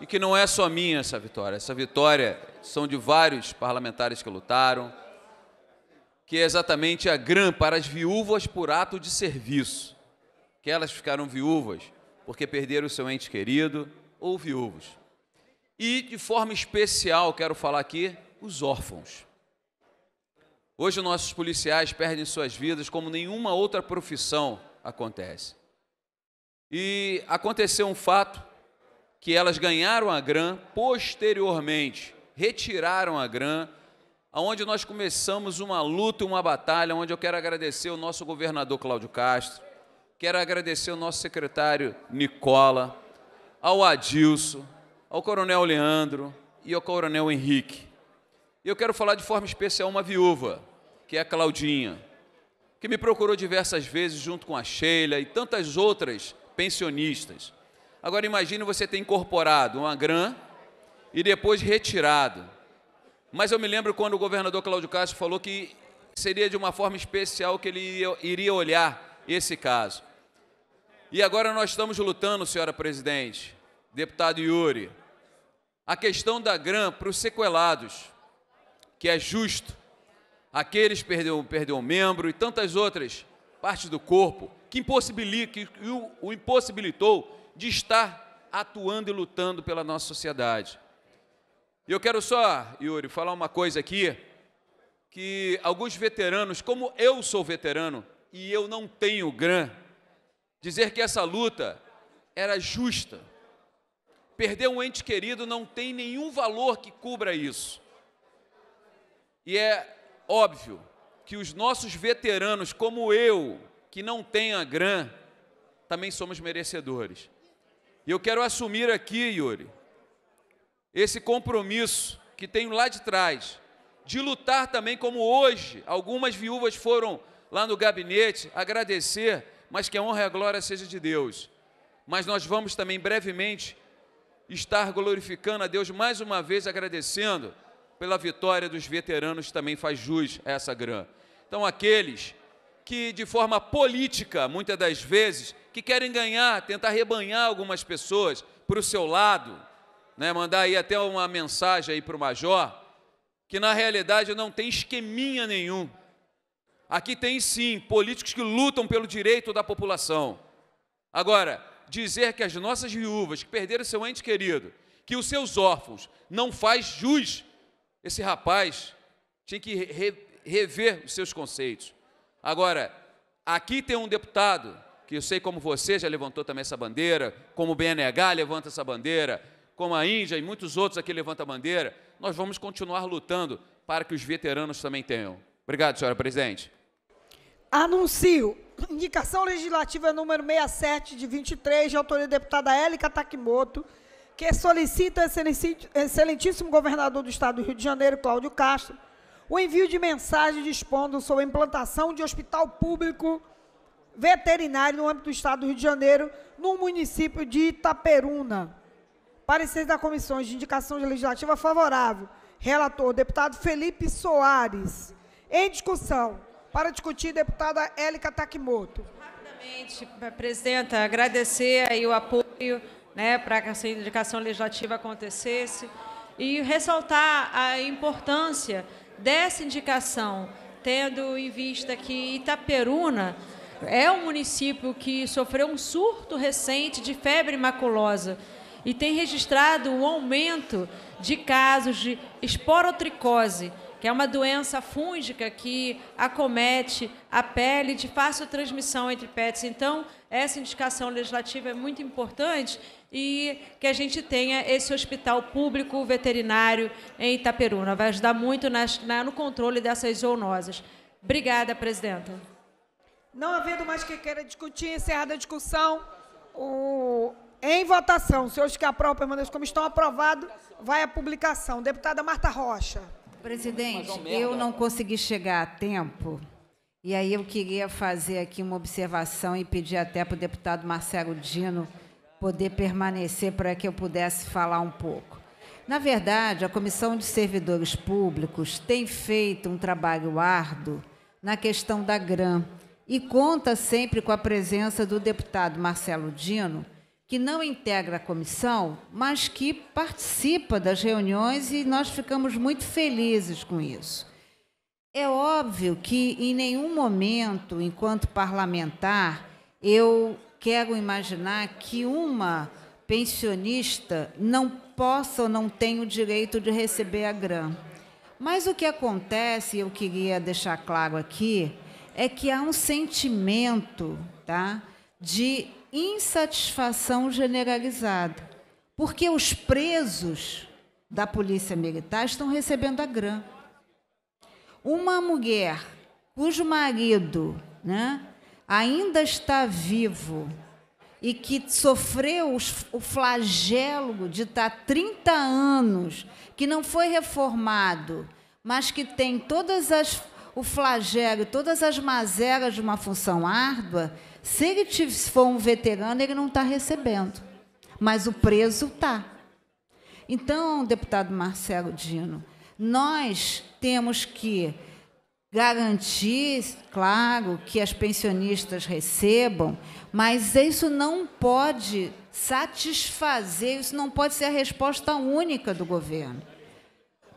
e que não é só minha essa vitória. Essa vitória são de vários parlamentares que lutaram, que é exatamente a grã para as viúvas por ato de serviço, que elas ficaram viúvas porque perderam o seu ente querido ou viúvos. E de forma especial, quero falar aqui, os órfãos. Hoje nossos policiais perdem suas vidas como nenhuma outra profissão acontece. E aconteceu um fato que elas ganharam a grã, posteriormente retiraram a grã Aonde nós começamos uma luta, uma batalha, onde eu quero agradecer o nosso governador Cláudio Castro, quero agradecer o nosso secretário Nicola, ao Adilson, ao coronel Leandro e ao coronel Henrique. E eu quero falar de forma especial uma viúva, que é a Claudinha, que me procurou diversas vezes junto com a Sheila e tantas outras pensionistas. Agora imagine você ter incorporado uma grã e depois retirado. Mas eu me lembro quando o governador Cláudio Castro falou que seria de uma forma especial que ele iria olhar esse caso. E agora nós estamos lutando, senhora presidente, deputado Yuri, a questão da grã para os sequelados, que é justo. Aqueles que perdeu, perdeu um membro e tantas outras partes do corpo que, impossibilita, que o, o impossibilitou de estar atuando e lutando pela nossa sociedade. E eu quero só, Yuri, falar uma coisa aqui, que alguns veteranos, como eu sou veterano e eu não tenho grã, dizer que essa luta era justa. Perder um ente querido não tem nenhum valor que cubra isso. E é óbvio que os nossos veteranos, como eu, que não tem a também somos merecedores. E eu quero assumir aqui, Yuri, esse compromisso que tenho lá de trás, de lutar também, como hoje, algumas viúvas foram lá no gabinete agradecer, mas que a honra e a glória seja de Deus. Mas nós vamos também brevemente estar glorificando a Deus mais uma vez, agradecendo pela vitória dos veteranos, também faz jus a essa grã. Então, aqueles que de forma política, muitas das vezes, que querem ganhar, tentar rebanhar algumas pessoas para o seu lado, né, mandar aí até uma mensagem aí para o Major, que na realidade não tem esqueminha nenhum. Aqui tem sim políticos que lutam pelo direito da população. Agora, dizer que as nossas viúvas que perderam seu ente querido, que os seus órfãos não faz jus, esse rapaz tinha que re, rever os seus conceitos. Agora, aqui tem um deputado que eu sei como você já levantou também essa bandeira, como o BNH levanta essa bandeira, como a Índia e muitos outros aqui levantam a bandeira, nós vamos continuar lutando para que os veteranos também tenham. Obrigado, senhora presidente. Anuncio indicação legislativa número 67 de 23, de autoria da deputada Élica Takimoto, que solicita ao excelentíssimo governador do estado do Rio de Janeiro, Cláudio Castro, o envio de mensagem dispondo sobre a implantação de hospital público veterinário no âmbito do estado do Rio de Janeiro, no município de Itaperuna. Parecer da Comissão de Indicação Legislativa favorável. Relator, deputado Felipe Soares. Em discussão, para discutir, deputada Élica Takimoto. Rapidamente, eh, presidenta, agradecer aí o apoio né, para que essa indicação legislativa acontecesse e ressaltar a importância dessa indicação, tendo em vista que Itaperuna é um município que sofreu um surto recente de febre maculosa e tem registrado um aumento de casos de esporotricose, que é uma doença fúngica que acomete a pele de fácil transmissão entre pets. Então, essa indicação legislativa é muito importante e que a gente tenha esse hospital público veterinário em Itaperuna. Vai ajudar muito nas, na, no controle dessas zoonoses. Obrigada, presidenta. Não havendo mais que queira discutir, encerrada a discussão, o, em votação, se hoje que aprovam, permaneçam como estão aprovados, vai à publicação. Deputada Marta Rocha. Presidente, é eu não consegui chegar a tempo. E aí eu queria fazer aqui uma observação e pedir até para o deputado Marcelo Dino poder permanecer para que eu pudesse falar um pouco. Na verdade, a Comissão de Servidores Públicos tem feito um trabalho árduo na questão da GRAM e conta sempre com a presença do deputado Marcelo Dino que não integra a comissão, mas que participa das reuniões e nós ficamos muito felizes com isso. É óbvio que em nenhum momento, enquanto parlamentar, eu quero imaginar que uma pensionista não possa ou não tenha o direito de receber a grã. Mas o que acontece, eu queria deixar claro aqui, é que há um sentimento tá, de insatisfação generalizada, porque os presos da polícia militar estão recebendo a grana. Uma mulher cujo marido né, ainda está vivo e que sofreu o flagelo de estar 30 anos, que não foi reformado, mas que tem todas as o flagelo, todas as mazelas de uma função árdua, se ele for um veterano, ele não está recebendo, mas o preso está. Então, deputado Marcelo Dino, nós temos que garantir, claro, que as pensionistas recebam, mas isso não pode satisfazer, isso não pode ser a resposta única do governo.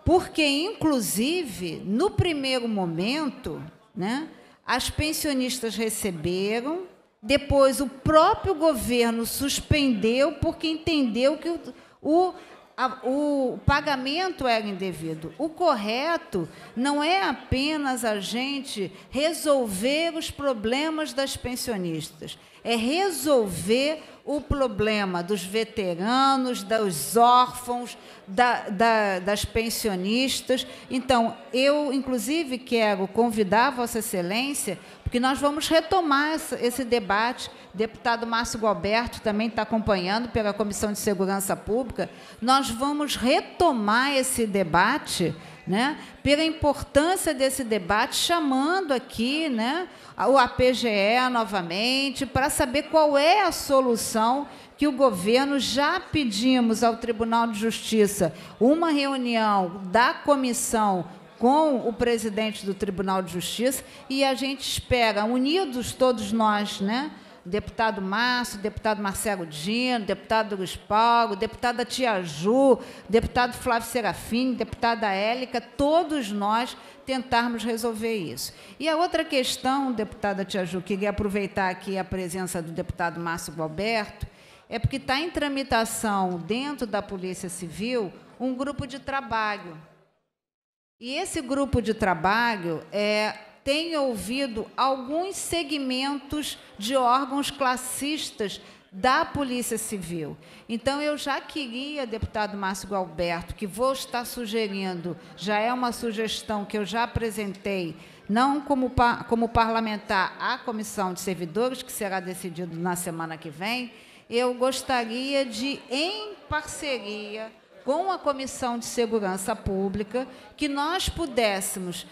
Porque, inclusive, no primeiro momento, né, as pensionistas receberam, depois, o próprio governo suspendeu porque entendeu que o, o, a, o pagamento era indevido. O correto não é apenas a gente resolver os problemas das pensionistas, é resolver o problema dos veteranos, dos órfãos, da, da, das pensionistas. Então, eu, inclusive, quero convidar Vossa Excelência, porque nós vamos retomar esse debate. O deputado Márcio Galberto também está acompanhando pela Comissão de Segurança Pública. Nós vamos retomar esse debate né, pela importância desse debate, chamando aqui né, o APGE novamente para saber qual é a solução que o governo já pedimos ao Tribunal de Justiça uma reunião da comissão com o presidente do Tribunal de Justiça e a gente espera, unidos todos nós, né? deputado Márcio, deputado Marcelo Dino, deputado Luiz Paulo, deputada Tia Ju, deputado Flávio Serafim, deputada Élica, todos nós tentarmos resolver isso. E a outra questão, deputada Tia Ju, queria aproveitar aqui a presença do deputado Márcio Galberto, é porque está em tramitação dentro da Polícia Civil um grupo de trabalho. E esse grupo de trabalho é tenho ouvido alguns segmentos de órgãos classistas da Polícia Civil. Então, eu já queria, deputado Márcio Galberto, que vou estar sugerindo, já é uma sugestão que eu já apresentei, não como, como parlamentar à Comissão de Servidores, que será decidido na semana que vem, eu gostaria de, em parceria com a Comissão de Segurança Pública, que nós pudéssemos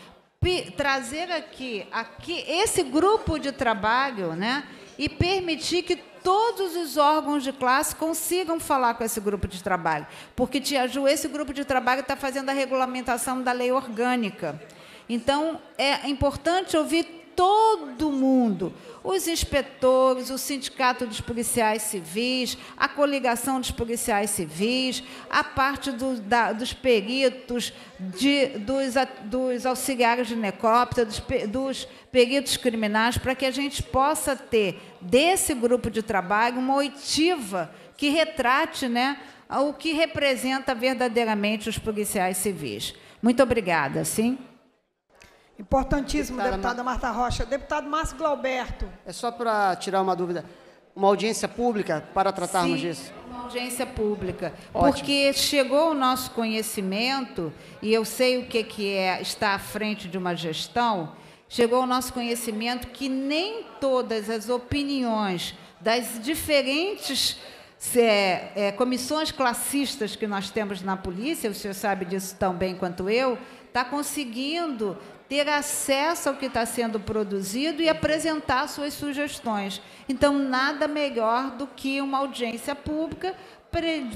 trazer aqui, aqui esse grupo de trabalho né, e permitir que todos os órgãos de classe consigam falar com esse grupo de trabalho. Porque, Tia Ju, esse grupo de trabalho está fazendo a regulamentação da lei orgânica. Então, é importante ouvir todo mundo. Os inspetores, o Sindicato dos Policiais Civis, a Coligação dos Policiais Civis, a parte do, da, dos peritos, de, dos, dos, auxiliares de necrópsia, dos, dos peritos criminais, para que a gente possa ter desse grupo de trabalho uma oitiva que retrate né, o que representa verdadeiramente os policiais civis. Muito obrigada, sim. Importantíssimo, deputada, Marta Rocha. Deputado Márcio Glauberto. É só para tirar uma dúvida. Uma audiência pública para tratarmos Sim, disso? uma audiência pública. Ótimo. Porque chegou o nosso conhecimento, e eu sei o que, que é estar à frente de uma gestão, chegou o nosso conhecimento que nem todas as opiniões das diferentes é, é, comissões classistas que nós temos na polícia, o senhor sabe disso tão bem quanto eu, está conseguindo ter acesso ao que está sendo produzido e apresentar suas sugestões. Então, nada melhor do que uma audiência pública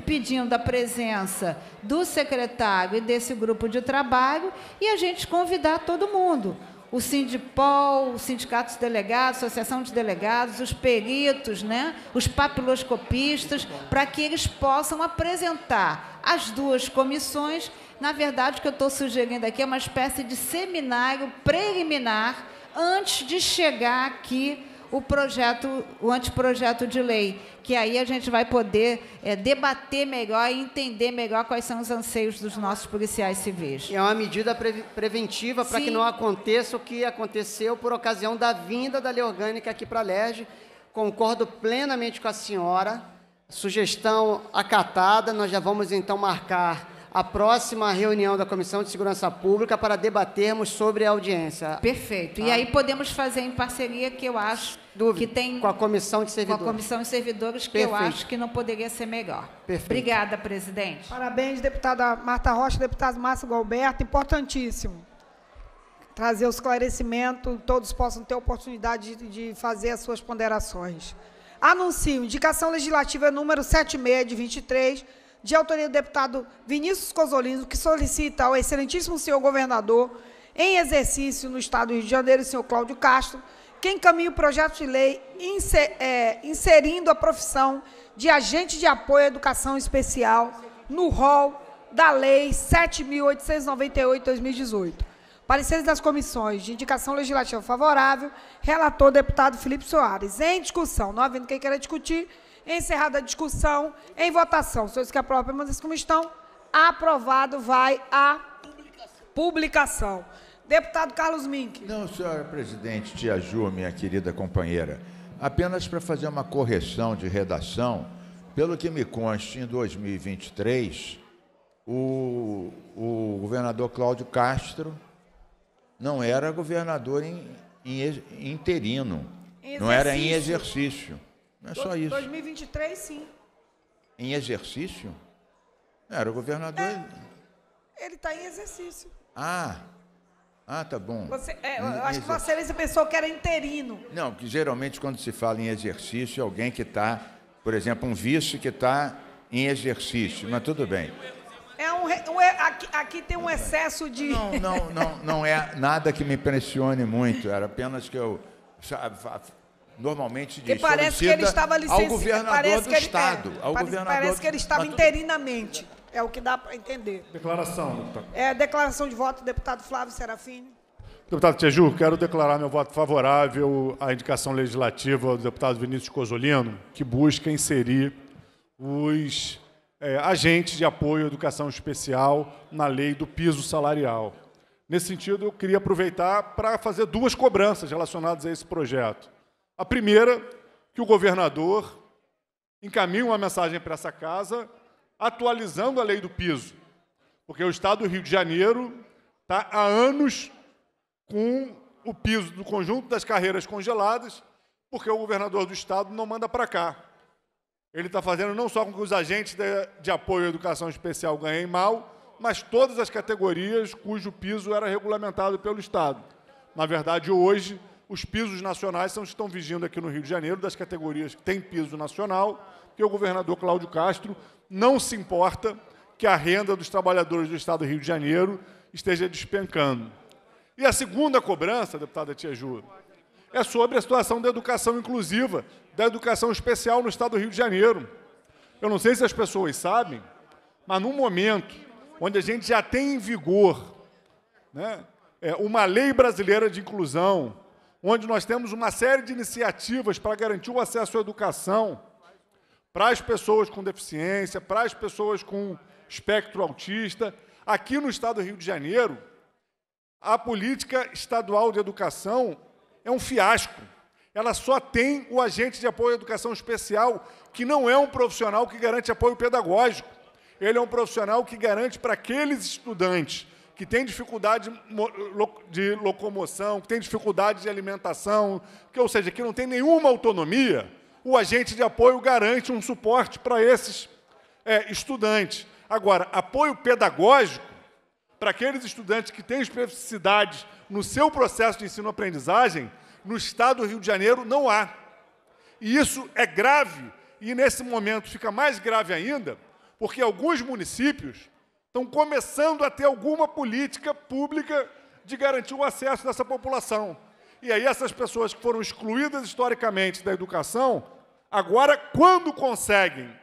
pedindo a presença do secretário e desse grupo de trabalho e a gente convidar todo mundo. O Sindipol, o Sindicato dos Delegados, a Associação de Delegados, os peritos, né? os papiloscopistas, para que eles possam apresentar as duas comissões na verdade, o que eu estou sugerindo aqui é uma espécie de seminário preliminar antes de chegar aqui o projeto, o anteprojeto de lei, que aí a gente vai poder é, debater melhor e entender melhor quais são os anseios dos nossos policiais civis. É uma medida pre preventiva para que não aconteça o que aconteceu por ocasião da vinda da lei orgânica aqui para a LERJ. Concordo plenamente com a senhora, sugestão acatada, nós já vamos então marcar a próxima reunião da Comissão de Segurança Pública para debatermos sobre a audiência. Perfeito. Tá? E aí podemos fazer em parceria que eu acho Dúvida. que tem com a Comissão de Servidores. Com a Comissão de Servidores que Perfeito. eu acho que não poderia ser melhor. Perfeito. Obrigada, presidente. Parabéns, deputada Marta Rocha, deputado Márcio Galberto, importantíssimo trazer o esclarecimento, todos possam ter oportunidade de, de, fazer as suas ponderações. Anuncio, indicação legislativa número 76 de 23, de autoria do deputado Vinícius Cozolino, que solicita ao excelentíssimo senhor governador, em exercício no Estado do Rio de Janeiro, o senhor Cláudio Castro, que encaminhe o projeto de lei é, inserindo a profissão de agente de apoio à educação especial no rol da Lei 7.898-2018. Pareceres das comissões de indicação legislativa favorável, relator deputado Felipe Soares. Em discussão, não havendo quem queira discutir, Encerrada a discussão, em votação. Senhores que aprovam, permaneçam como estão. Aprovado vai a publicação. Deputado Carlos Mink. Não, senhora presidente, tia Ju, minha querida companheira. Apenas para fazer uma correção de redação, pelo que me consta, em 2023, o, o governador Cláudio Castro não era governador em, em interino, exercício. não era em exercício. Não é Do, só isso. 2023, sim. Em exercício? Era o governador. É, ele está em exercício. Ah. Ah, tá bom. Você, é, eu acho em que Vossa Excelência pensou que era interino. Não, que geralmente quando se fala em exercício, alguém que está, por exemplo, um vice que está em exercício, mas tudo bem. É um, um é, aqui, aqui, tem um excesso de. Não, não, não, não é nada que me impressione muito. Era apenas que eu normalmente de diz, parece que ele estava ao governador do ele, Estado. É, ao parece, governador parece que ele estava do... interinamente, é o que dá para entender. Declaração, deputado. É, declaração de voto, deputado Flávio Serafini. Deputado Teju, quero declarar meu voto favorável à indicação legislativa do deputado Vinícius Cozolino, que busca inserir os é, agentes de apoio à educação especial na lei do piso salarial. Nesse sentido, eu queria aproveitar para fazer duas cobranças relacionadas a esse projeto. A primeira, que o governador encaminhe uma mensagem para essa casa atualizando a lei do piso, porque o Estado do Rio de Janeiro está há anos com o piso do conjunto das carreiras congeladas, porque o governador do Estado não manda para cá. Ele está fazendo não só com que os agentes de, de apoio à educação especial ganhem mal, mas todas as categorias cujo piso era regulamentado pelo Estado. Na verdade, hoje, os pisos nacionais são os que estão vigiando aqui no Rio de Janeiro, das categorias que tem piso nacional, que é o governador Cláudio Castro não se importa que a renda dos trabalhadores do Estado do Rio de Janeiro esteja despencando. E a segunda cobrança, deputada Tia Ju, é sobre a situação da educação inclusiva, da educação especial no Estado do Rio de Janeiro. Eu não sei se as pessoas sabem, mas num momento onde a gente já tem em vigor né, é, uma lei brasileira de inclusão, onde nós temos uma série de iniciativas para garantir o acesso à educação para as pessoas com deficiência, para as pessoas com espectro autista. Aqui no estado do Rio de Janeiro, a política estadual de educação é um fiasco. Ela só tem o agente de apoio à educação especial, que não é um profissional que garante apoio pedagógico. Ele é um profissional que garante para aqueles estudantes que tem dificuldade de locomoção, que tem dificuldade de alimentação, que, ou seja, que não tem nenhuma autonomia, o agente de apoio garante um suporte para esses é, estudantes. Agora, apoio pedagógico para aqueles estudantes que têm especificidades no seu processo de ensino-aprendizagem, no Estado do Rio de Janeiro não há. E isso é grave, e nesse momento fica mais grave ainda, porque alguns municípios estão começando a ter alguma política pública de garantir o acesso dessa população. E aí essas pessoas que foram excluídas historicamente da educação, agora, quando conseguem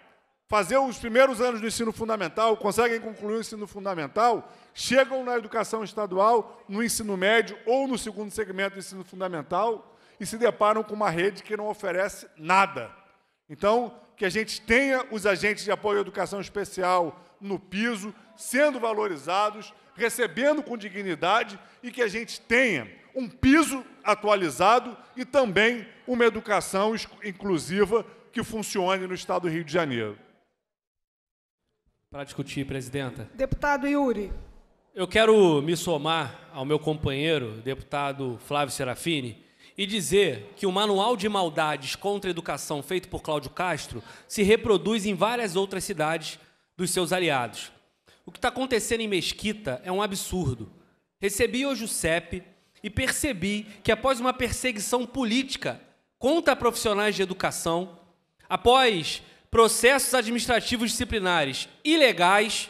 fazer os primeiros anos do ensino fundamental, conseguem concluir o ensino fundamental, chegam na educação estadual, no ensino médio ou no segundo segmento do ensino fundamental e se deparam com uma rede que não oferece nada. Então, que a gente tenha os agentes de apoio à educação especial no piso, sendo valorizados, recebendo com dignidade e que a gente tenha um piso atualizado e também uma educação inclusiva que funcione no Estado do Rio de Janeiro. Para discutir, presidenta. Deputado Yuri. Eu quero me somar ao meu companheiro, deputado Flávio Serafini, e dizer que o manual de maldades contra a educação feito por Cláudio Castro se reproduz em várias outras cidades dos seus aliados. O que está acontecendo em Mesquita é um absurdo. Recebi hoje o CEP e percebi que após uma perseguição política contra profissionais de educação, após processos administrativos disciplinares ilegais,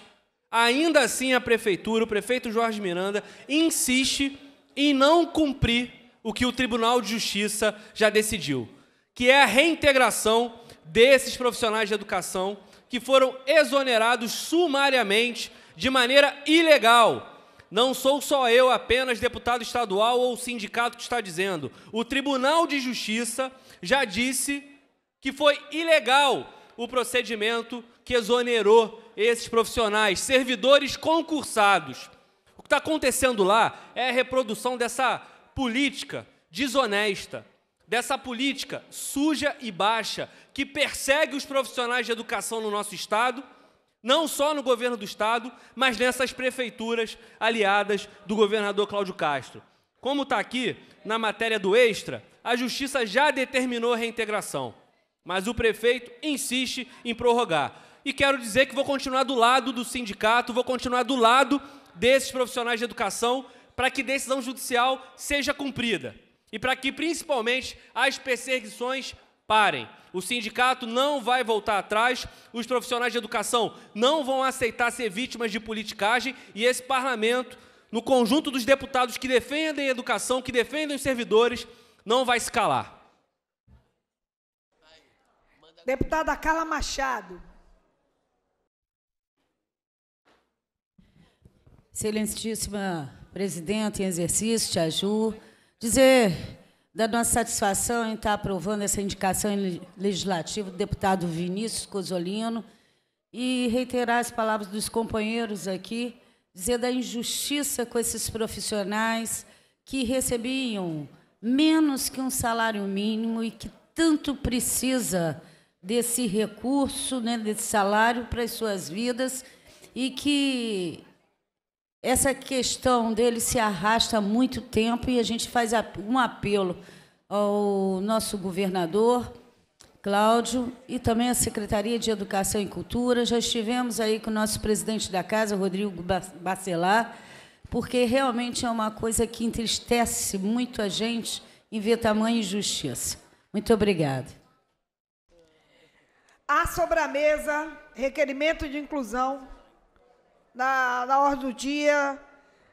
ainda assim a prefeitura, o prefeito Jorge Miranda, insiste em não cumprir o que o Tribunal de Justiça já decidiu, que é a reintegração desses profissionais de educação que foram exonerados sumariamente de maneira ilegal. Não sou só eu apenas deputado estadual ou sindicato que está dizendo. O Tribunal de Justiça já disse que foi ilegal o procedimento que exonerou esses profissionais, servidores concursados. O que está acontecendo lá é a reprodução dessa política desonesta, dessa política suja e baixa que persegue os profissionais de educação no nosso estado, não só no governo do estado, mas nessas prefeituras aliadas do governador Cláudio Castro. Como está aqui na matéria do Extra, a justiça já determinou a reintegração, mas o prefeito insiste em prorrogar. E quero dizer que vou continuar do lado do sindicato, vou continuar do lado desses profissionais de educação para que decisão judicial seja cumprida e para que principalmente as perseguições parem. O sindicato não vai voltar atrás, os profissionais de educação não vão aceitar ser vítimas de politicagem e esse parlamento, no conjunto dos deputados que defendem a educação, que defendem os servidores, não vai se calar. Deputada Carla Machado. Excelentíssima presidente em exercício, Ju, dizer, dando uma satisfação em estar aprovando essa indicação legislativo do deputado Vinícius Cosolino e reiterar as palavras dos companheiros aqui, dizer da injustiça com esses profissionais que recebiam menos que um salário mínimo e que tanto precisa desse recurso, né, desse salário para as suas vidas e que essa questão dele se arrasta há muito tempo e a gente faz um apelo ao nosso governador, Cláudio, e também à Secretaria de Educação e Cultura. Já estivemos aí com o nosso presidente da casa, Rodrigo Bacelar, porque realmente é uma coisa que entristece muito a gente em ver tamanha injustiça. Muito obrigada. Há sobre a mesa requerimento de inclusão na, na ordem do dia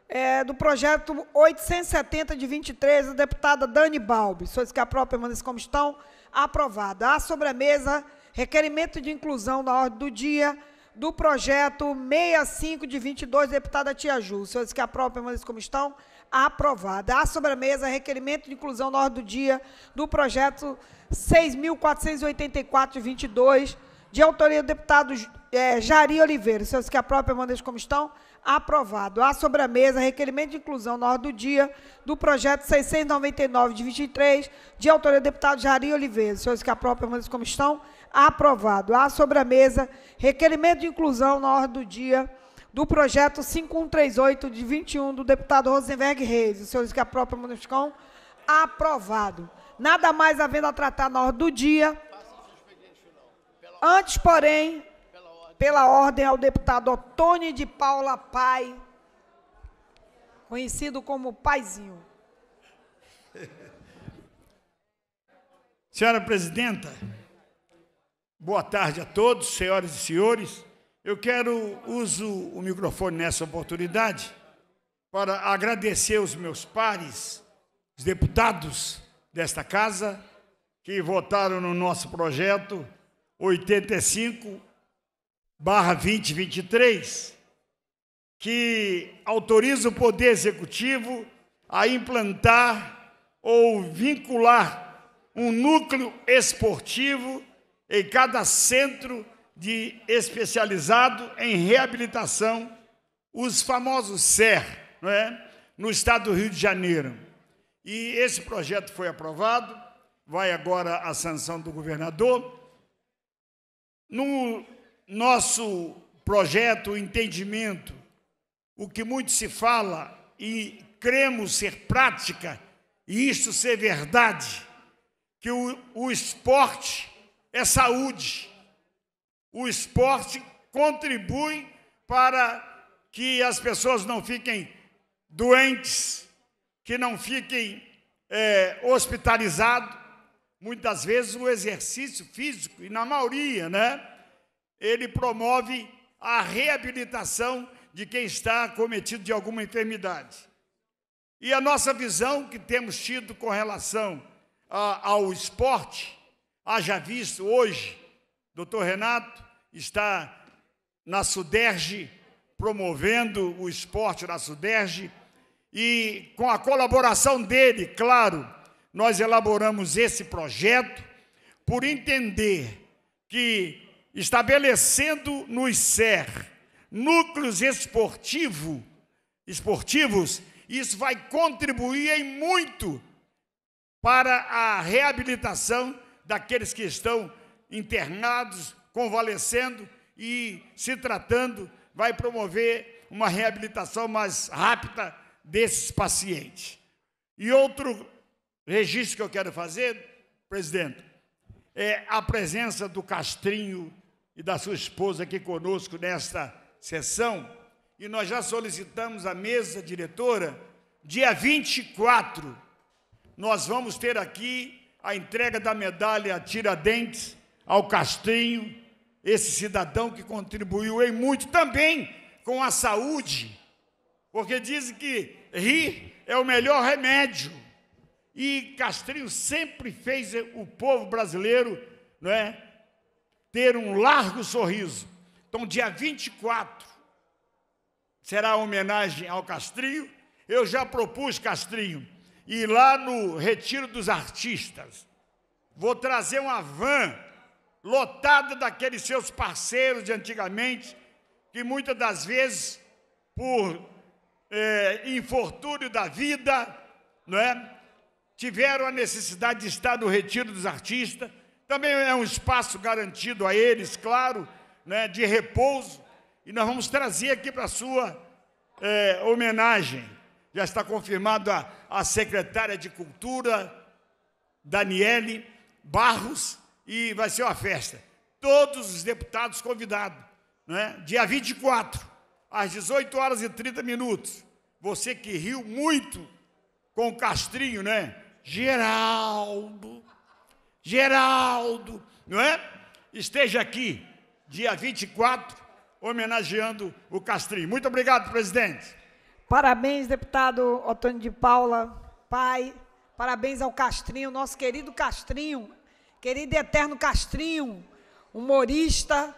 é, do projeto 870 de 23, a deputada Dani Balbi. Sois que a própria permaneça como estão. Aprovada. A sobremesa, requerimento de inclusão na ordem do dia do projeto 65 de 22, deputada Tia Ju. Senhores que aprovam, permaneçam como estão. Aprovada. A sobremesa, requerimento de inclusão na ordem do dia do projeto 6.484 de 22, de autoria do deputado é, Jari Oliveira. Senhores que própria permaneçam como estão. Aprovado. Há sobre a mesa requerimento de inclusão na ordem do dia do projeto 699 de 23, de autoria do deputado Jari Oliveira. Senhores que própria permaneçam como estão. Aprovado. Há sobre a mesa requerimento de inclusão na ordem do dia do projeto 5138 de 21 do deputado Rosenberg Reis. senhores que a como estão, aprovado. Nada mais havendo a tratar na ordem do dia, Antes, porém, pela ordem, ao deputado Otone de Paula Pai, conhecido como Paizinho. Senhora presidenta, boa tarde a todos, senhoras e senhores. Eu quero uso o microfone nessa oportunidade para agradecer os meus pares, os deputados desta casa que votaram no nosso projeto 85 barra 2023, que autoriza o Poder Executivo a implantar ou vincular um núcleo esportivo em cada centro de especializado em reabilitação, os famosos SER, não é? no estado do Rio de Janeiro. E esse projeto foi aprovado, vai agora à sanção do governador no nosso projeto Entendimento, o que muito se fala e cremos ser prática, e isso ser verdade, que o, o esporte é saúde. O esporte contribui para que as pessoas não fiquem doentes, que não fiquem é, hospitalizados, muitas vezes o exercício físico, e na maioria, né? Ele promove a reabilitação de quem está cometido de alguma enfermidade. E a nossa visão que temos tido com relação a, ao esporte, haja visto hoje, doutor Renato está na Suderge, promovendo o esporte na Suderge, e com a colaboração dele, claro, nós elaboramos esse projeto por entender que estabelecendo no ICER núcleos esportivo, esportivos, isso vai contribuir em muito para a reabilitação daqueles que estão internados, convalescendo e se tratando, vai promover uma reabilitação mais rápida desses pacientes. E outro registro que eu quero fazer, presidente, é a presença do Castrinho e da sua esposa aqui conosco nesta sessão. E nós já solicitamos à mesa diretora, dia 24, nós vamos ter aqui a entrega da medalha Tiradentes ao Castrinho, esse cidadão que contribuiu em muito também com a saúde, porque dizem que rir é o melhor remédio. E Castrinho sempre fez o povo brasileiro não é, ter um largo sorriso. Então, dia 24 será a homenagem ao Castrinho. Eu já propus, Castrinho, ir lá no Retiro dos Artistas. Vou trazer uma van lotada daqueles seus parceiros de antigamente, que muitas das vezes, por é, infortúnio da vida, não é? tiveram a necessidade de estar no retiro dos artistas, também é um espaço garantido a eles, claro, né, de repouso, e nós vamos trazer aqui para a sua é, homenagem. Já está confirmado a, a secretária de Cultura, Daniele Barros, e vai ser uma festa. Todos os deputados convidados, né? dia 24, às 18 horas e 30 minutos. Você que riu muito com o castrinho, né? Geraldo, Geraldo, não é? Esteja aqui, dia 24, homenageando o castrinho. Muito obrigado, presidente. Parabéns, deputado Otônio de Paula, pai. Parabéns ao Castrinho, nosso querido Castrinho, querido eterno Castrinho, humorista,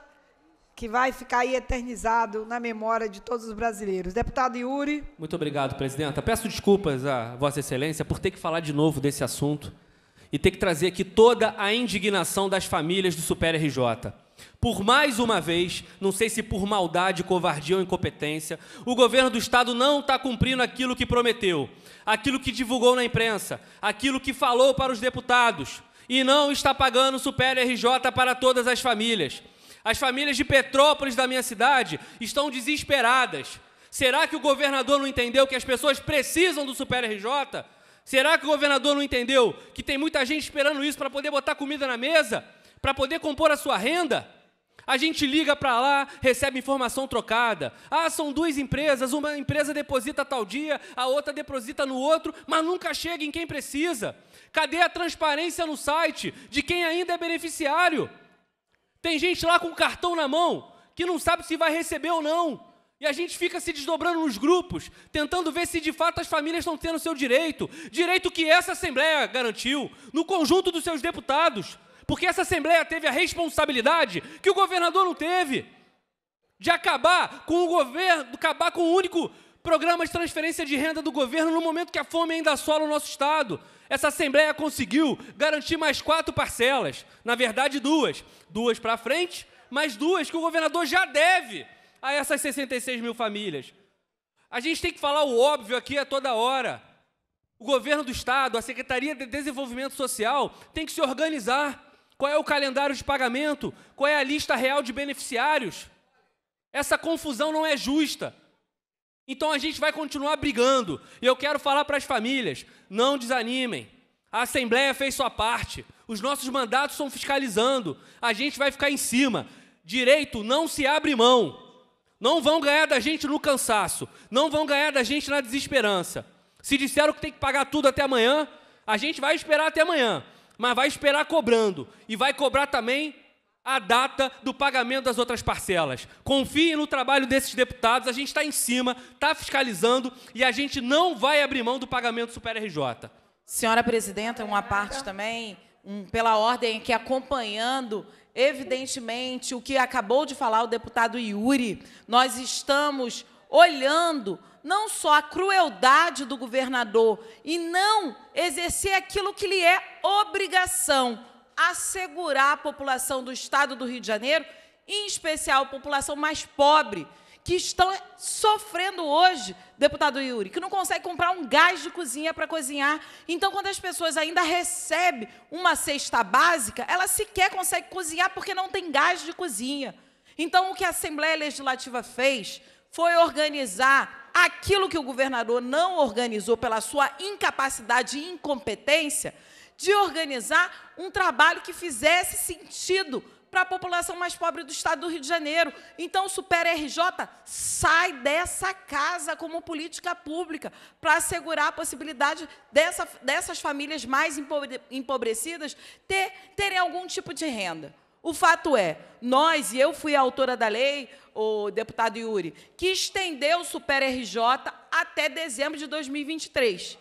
que vai ficar aí eternizado na memória de todos os brasileiros. Deputado Yuri. Muito obrigado, presidenta. Peço desculpas a Vossa Excelência por ter que falar de novo desse assunto e ter que trazer aqui toda a indignação das famílias do Super RJ. Por mais uma vez, não sei se por maldade, covardia ou incompetência, o governo do Estado não está cumprindo aquilo que prometeu, aquilo que divulgou na imprensa, aquilo que falou para os deputados, e não está pagando o Super RJ para todas as famílias. As famílias de Petrópolis, da minha cidade, estão desesperadas. Será que o governador não entendeu que as pessoas precisam do Super RJ? Será que o governador não entendeu que tem muita gente esperando isso para poder botar comida na mesa? Para poder compor a sua renda? A gente liga para lá, recebe informação trocada. Ah, são duas empresas, uma empresa deposita tal dia, a outra deposita no outro, mas nunca chega em quem precisa. Cadê a transparência no site de quem ainda é beneficiário? Tem gente lá com cartão na mão que não sabe se vai receber ou não. E a gente fica se desdobrando nos grupos, tentando ver se de fato as famílias estão tendo o seu direito, direito que essa Assembleia garantiu, no conjunto dos seus deputados, porque essa Assembleia teve a responsabilidade que o governador não teve de acabar com o governo, acabar com o único programa de transferência de renda do governo no momento que a fome ainda assola o nosso Estado. Essa Assembleia conseguiu garantir mais quatro parcelas, na verdade duas. Duas para frente, mais duas que o governador já deve a essas 66 mil famílias. A gente tem que falar o óbvio aqui a toda hora. O governo do Estado, a Secretaria de Desenvolvimento Social, tem que se organizar. Qual é o calendário de pagamento? Qual é a lista real de beneficiários? Essa confusão não é justa. Então a gente vai continuar brigando. E eu quero falar para as famílias: não desanimem. A Assembleia fez sua parte. Os nossos mandatos estão fiscalizando. A gente vai ficar em cima. Direito não se abre mão. Não vão ganhar da gente no cansaço. Não vão ganhar da gente na desesperança. Se disseram que tem que pagar tudo até amanhã, a gente vai esperar até amanhã. Mas vai esperar cobrando. E vai cobrar também a data do pagamento das outras parcelas. Confiem no trabalho desses deputados, a gente está em cima, está fiscalizando e a gente não vai abrir mão do pagamento do Super RJ. Senhora presidenta, uma parte também, um, pela ordem que acompanhando evidentemente o que acabou de falar o deputado Yuri, nós estamos olhando não só a crueldade do governador e não exercer aquilo que lhe é obrigação assegurar a população do estado do Rio de Janeiro, em especial a população mais pobre, que estão sofrendo hoje, deputado Yuri, que não consegue comprar um gás de cozinha para cozinhar. Então, quando as pessoas ainda recebem uma cesta básica, ela sequer consegue cozinhar porque não tem gás de cozinha. Então, o que a Assembleia Legislativa fez foi organizar aquilo que o governador não organizou pela sua incapacidade e incompetência, de organizar um trabalho que fizesse sentido para a população mais pobre do estado do Rio de Janeiro. Então, o Super RJ sai dessa casa como política pública para assegurar a possibilidade dessa, dessas famílias mais empobrecidas ter, terem algum tipo de renda. O fato é, nós, e eu fui a autora da lei, o deputado Yuri, que estendeu o Super RJ até dezembro de 2023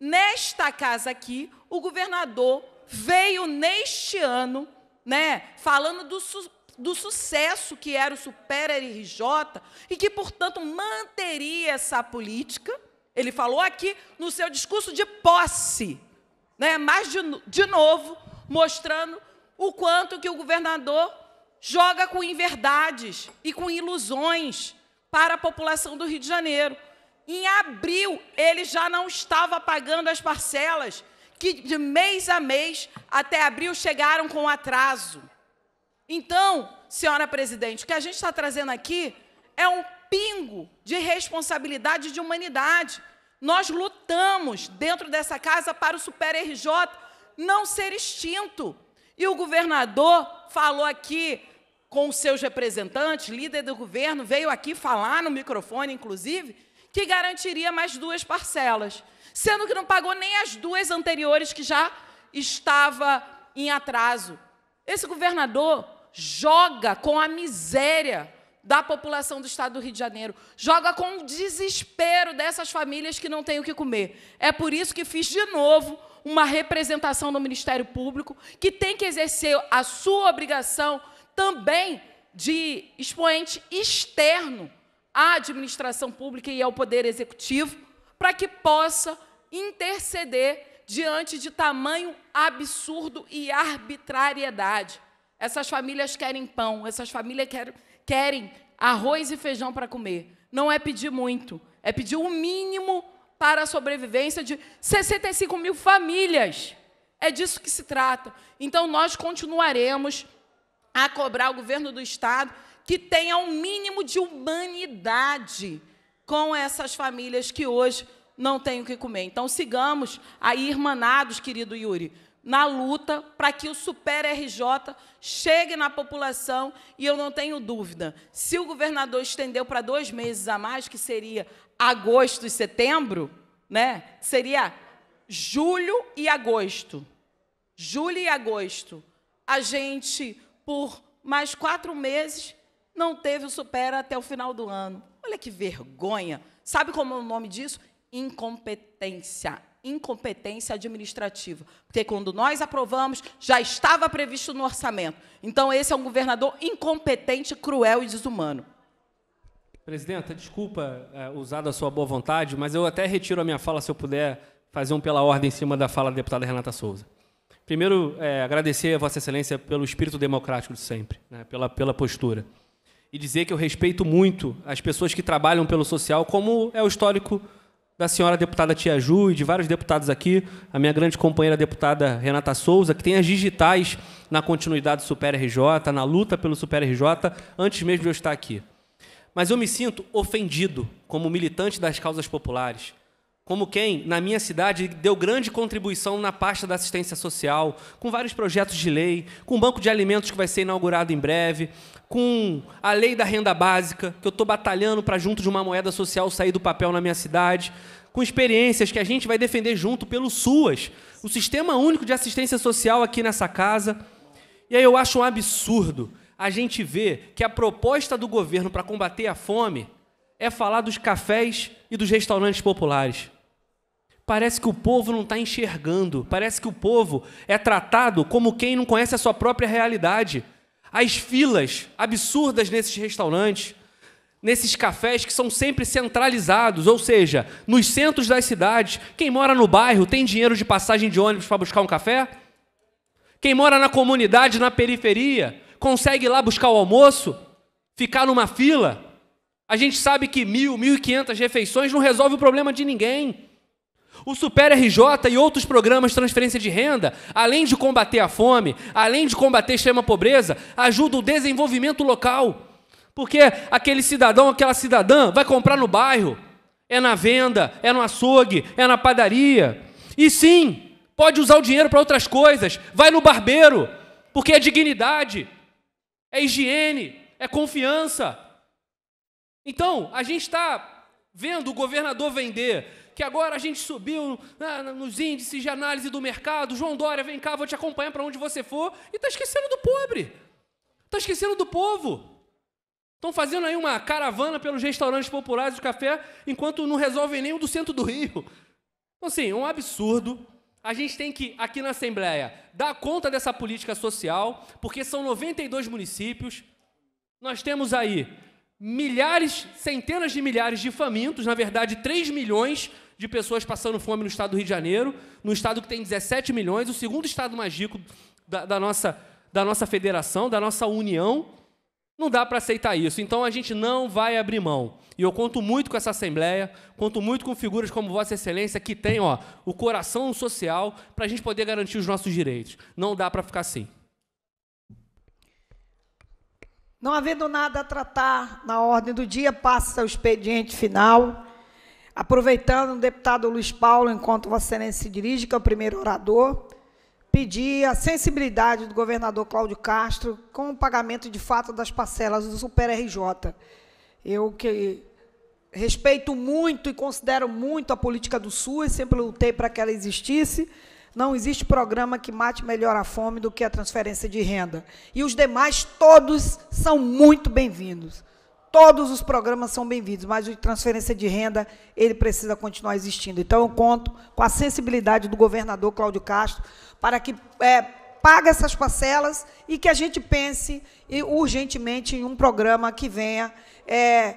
nesta casa aqui, o governador veio neste ano, né, falando do, su do sucesso que era o Super RJ e que, portanto, manteria essa política. Ele falou aqui no seu discurso de posse, né, mas de, de novo mostrando o quanto que o governador joga com inverdades e com ilusões para a população do Rio de Janeiro. Em abril, ele já não estava pagando as parcelas, que de mês a mês até abril chegaram com atraso. Então, senhora presidente, o que a gente está trazendo aqui é um pingo de responsabilidade de humanidade. Nós lutamos dentro dessa casa para o Super RJ não ser extinto. E o governador falou aqui com os seus representantes, líder do governo, veio aqui falar no microfone, inclusive, que garantiria mais duas parcelas, sendo que não pagou nem as duas anteriores que já estava em atraso. Esse governador joga com a miséria da população do estado do Rio de Janeiro, joga com o desespero dessas famílias que não têm o que comer. É por isso que fiz de novo uma representação no Ministério Público, que tem que exercer a sua obrigação também de expoente externo à administração pública e ao poder executivo para que possa interceder diante de tamanho absurdo e arbitrariedade. Essas famílias querem pão, essas famílias querem, querem arroz e feijão para comer. Não é pedir muito, é pedir o mínimo para a sobrevivência de 65 mil famílias. É disso que se trata. Então, nós continuaremos a cobrar o governo do Estado que tenha um mínimo de humanidade com essas famílias que hoje não têm o que comer. Então, sigamos aí, irmanados, querido Yuri, na luta para que o Super RJ chegue na população e eu não tenho dúvida. Se o governador estendeu para dois meses a mais, que seria agosto e setembro, né? Seria julho e agosto. Julho e agosto. A gente, por mais quatro meses, não teve o Supera até o final do ano. Olha que vergonha. Sabe como é o nome disso? Incompetência. Incompetência administrativa. Porque quando nós aprovamos, já estava previsto no orçamento. Então, esse é um governador incompetente, cruel e desumano. Presidenta, desculpa é, usar da sua boa vontade, mas eu até retiro a minha fala se eu puder fazer um pela ordem em cima da fala da deputada Renata Souza. Primeiro, é, agradecer a Vossa Excelência pelo espírito democrático de sempre, né, pela, pela postura e dizer que eu respeito muito as pessoas que trabalham pelo social, como é o histórico da senhora deputada Tia Ju e de vários deputados aqui, a minha grande companheira deputada Renata Souza, que tem as digitais na continuidade do Super RJ, na luta pelo Super RJ, antes mesmo de eu estar aqui. Mas eu me sinto ofendido como militante das causas populares, como quem, na minha cidade, deu grande contribuição na pasta da assistência social, com vários projetos de lei, com um banco de alimentos que vai ser inaugurado em breve, com a lei da renda básica, que eu estou batalhando para, junto de uma moeda social, sair do papel na minha cidade, com experiências que a gente vai defender junto pelo SUAS, o Sistema Único de Assistência Social aqui nessa casa. E aí eu acho um absurdo a gente ver que a proposta do governo para combater a fome é falar dos cafés e dos restaurantes populares. Parece que o povo não está enxergando, parece que o povo é tratado como quem não conhece a sua própria realidade as filas absurdas nesses restaurantes, nesses cafés que são sempre centralizados, ou seja, nos centros das cidades. Quem mora no bairro tem dinheiro de passagem de ônibus para buscar um café? Quem mora na comunidade, na periferia, consegue ir lá buscar o almoço? Ficar numa fila? A gente sabe que mil, mil e quinhentas refeições não resolve o problema de ninguém. O Super RJ e outros programas de transferência de renda, além de combater a fome, além de combater a extrema pobreza, ajudam o desenvolvimento local. Porque aquele cidadão, aquela cidadã vai comprar no bairro, é na venda, é no açougue, é na padaria. E sim, pode usar o dinheiro para outras coisas. Vai no barbeiro, porque é dignidade, é higiene, é confiança. Então, a gente está vendo o governador vender que agora a gente subiu né, nos índices de análise do mercado. João Dória, vem cá, vou te acompanhar para onde você for. E está esquecendo do pobre. Está esquecendo do povo. Estão fazendo aí uma caravana pelos restaurantes populares de café, enquanto não resolvem nenhum do centro do Rio. Então, assim, é um absurdo. A gente tem que, aqui na Assembleia, dar conta dessa política social, porque são 92 municípios. Nós temos aí milhares, centenas de milhares de famintos, na verdade, 3 milhões de pessoas passando fome no estado do Rio de Janeiro, no estado que tem 17 milhões, o segundo estado mais rico da, da nossa, da nossa federação, da nossa união. Não dá para aceitar isso. Então a gente não vai abrir mão. E eu conto muito com essa Assembleia, conto muito com figuras como Vossa Excelência, que tem ó, o coração social para a gente poder garantir os nossos direitos. Não dá para ficar assim. Não havendo nada a tratar na ordem do dia, passa o expediente final. Aproveitando o deputado Luiz Paulo, enquanto Vossa Excelência se dirige, que é o primeiro orador, pedir a sensibilidade do governador Cláudio Castro com o pagamento de fato das parcelas do Super RJ. Eu que respeito muito e considero muito a política do SUS, sempre lutei para que ela existisse. Não existe programa que mate melhor a fome do que a transferência de renda. E os demais todos são muito bem-vindos. Todos os programas são bem-vindos, mas o de transferência de renda, ele precisa continuar existindo. Então, eu conto com a sensibilidade do governador Cláudio Castro para que é, pague essas parcelas e que a gente pense urgentemente em um programa que venha é,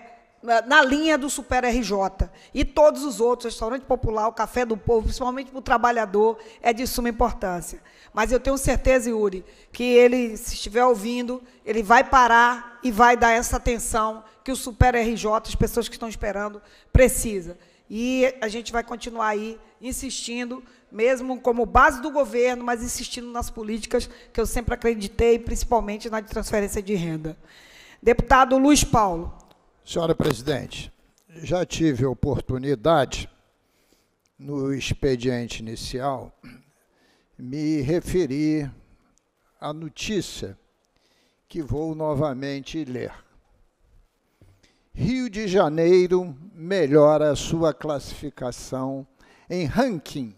na linha do Super RJ. E todos os outros, restaurante popular, o café do povo, principalmente para o trabalhador, é de suma importância. Mas eu tenho certeza, Yuri, que ele, se estiver ouvindo, ele vai parar e vai dar essa atenção que o Super RJ, as pessoas que estão esperando, precisa. E a gente vai continuar aí insistindo, mesmo como base do governo, mas insistindo nas políticas que eu sempre acreditei, principalmente na de transferência de renda. Deputado Luiz Paulo. Senhora presidente, já tive oportunidade, no expediente inicial, me referir à notícia que vou novamente ler Rio de Janeiro melhora a sua classificação em ranking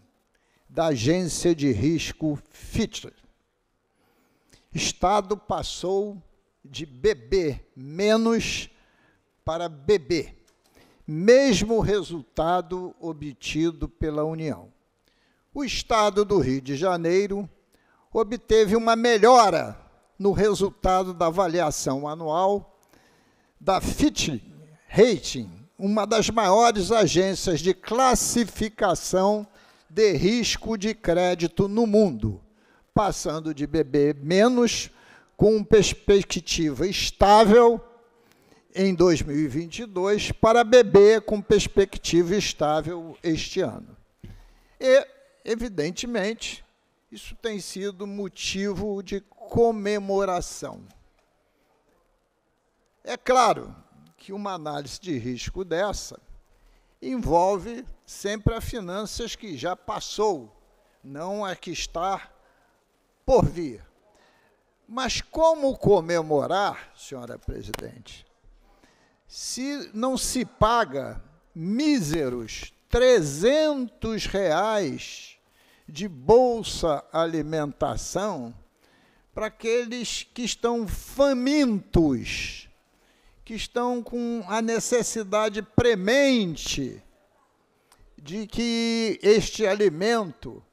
da agência de risco Fitch. Estado passou de BB menos para BB, mesmo resultado obtido pela União. O Estado do Rio de Janeiro obteve uma melhora no resultado da avaliação anual da Fitch Rating, uma das maiores agências de classificação de risco de crédito no mundo, passando de BB menos com perspectiva estável em 2022 para BB com perspectiva estável este ano. E, evidentemente, isso tem sido motivo de comemoração. É claro que uma análise de risco dessa envolve sempre a finanças que já passou, não a que está por vir. Mas como comemorar, senhora presidente, se não se paga míseros 300 reais de bolsa alimentação para aqueles que estão famintos que estão com a necessidade premente de que este alimento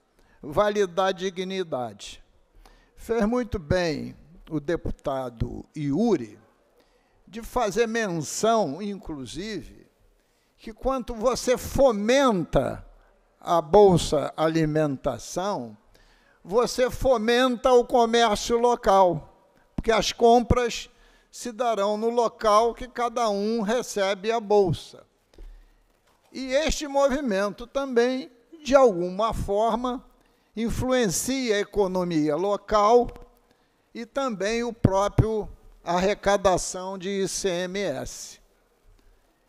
vá lhe dar dignidade. Fez muito bem o deputado Iuri de fazer menção, inclusive, que quanto você fomenta a Bolsa Alimentação, você fomenta o comércio local, porque as compras se darão no local que cada um recebe a bolsa. E este movimento também, de alguma forma, influencia a economia local e também o próprio arrecadação de ICMS.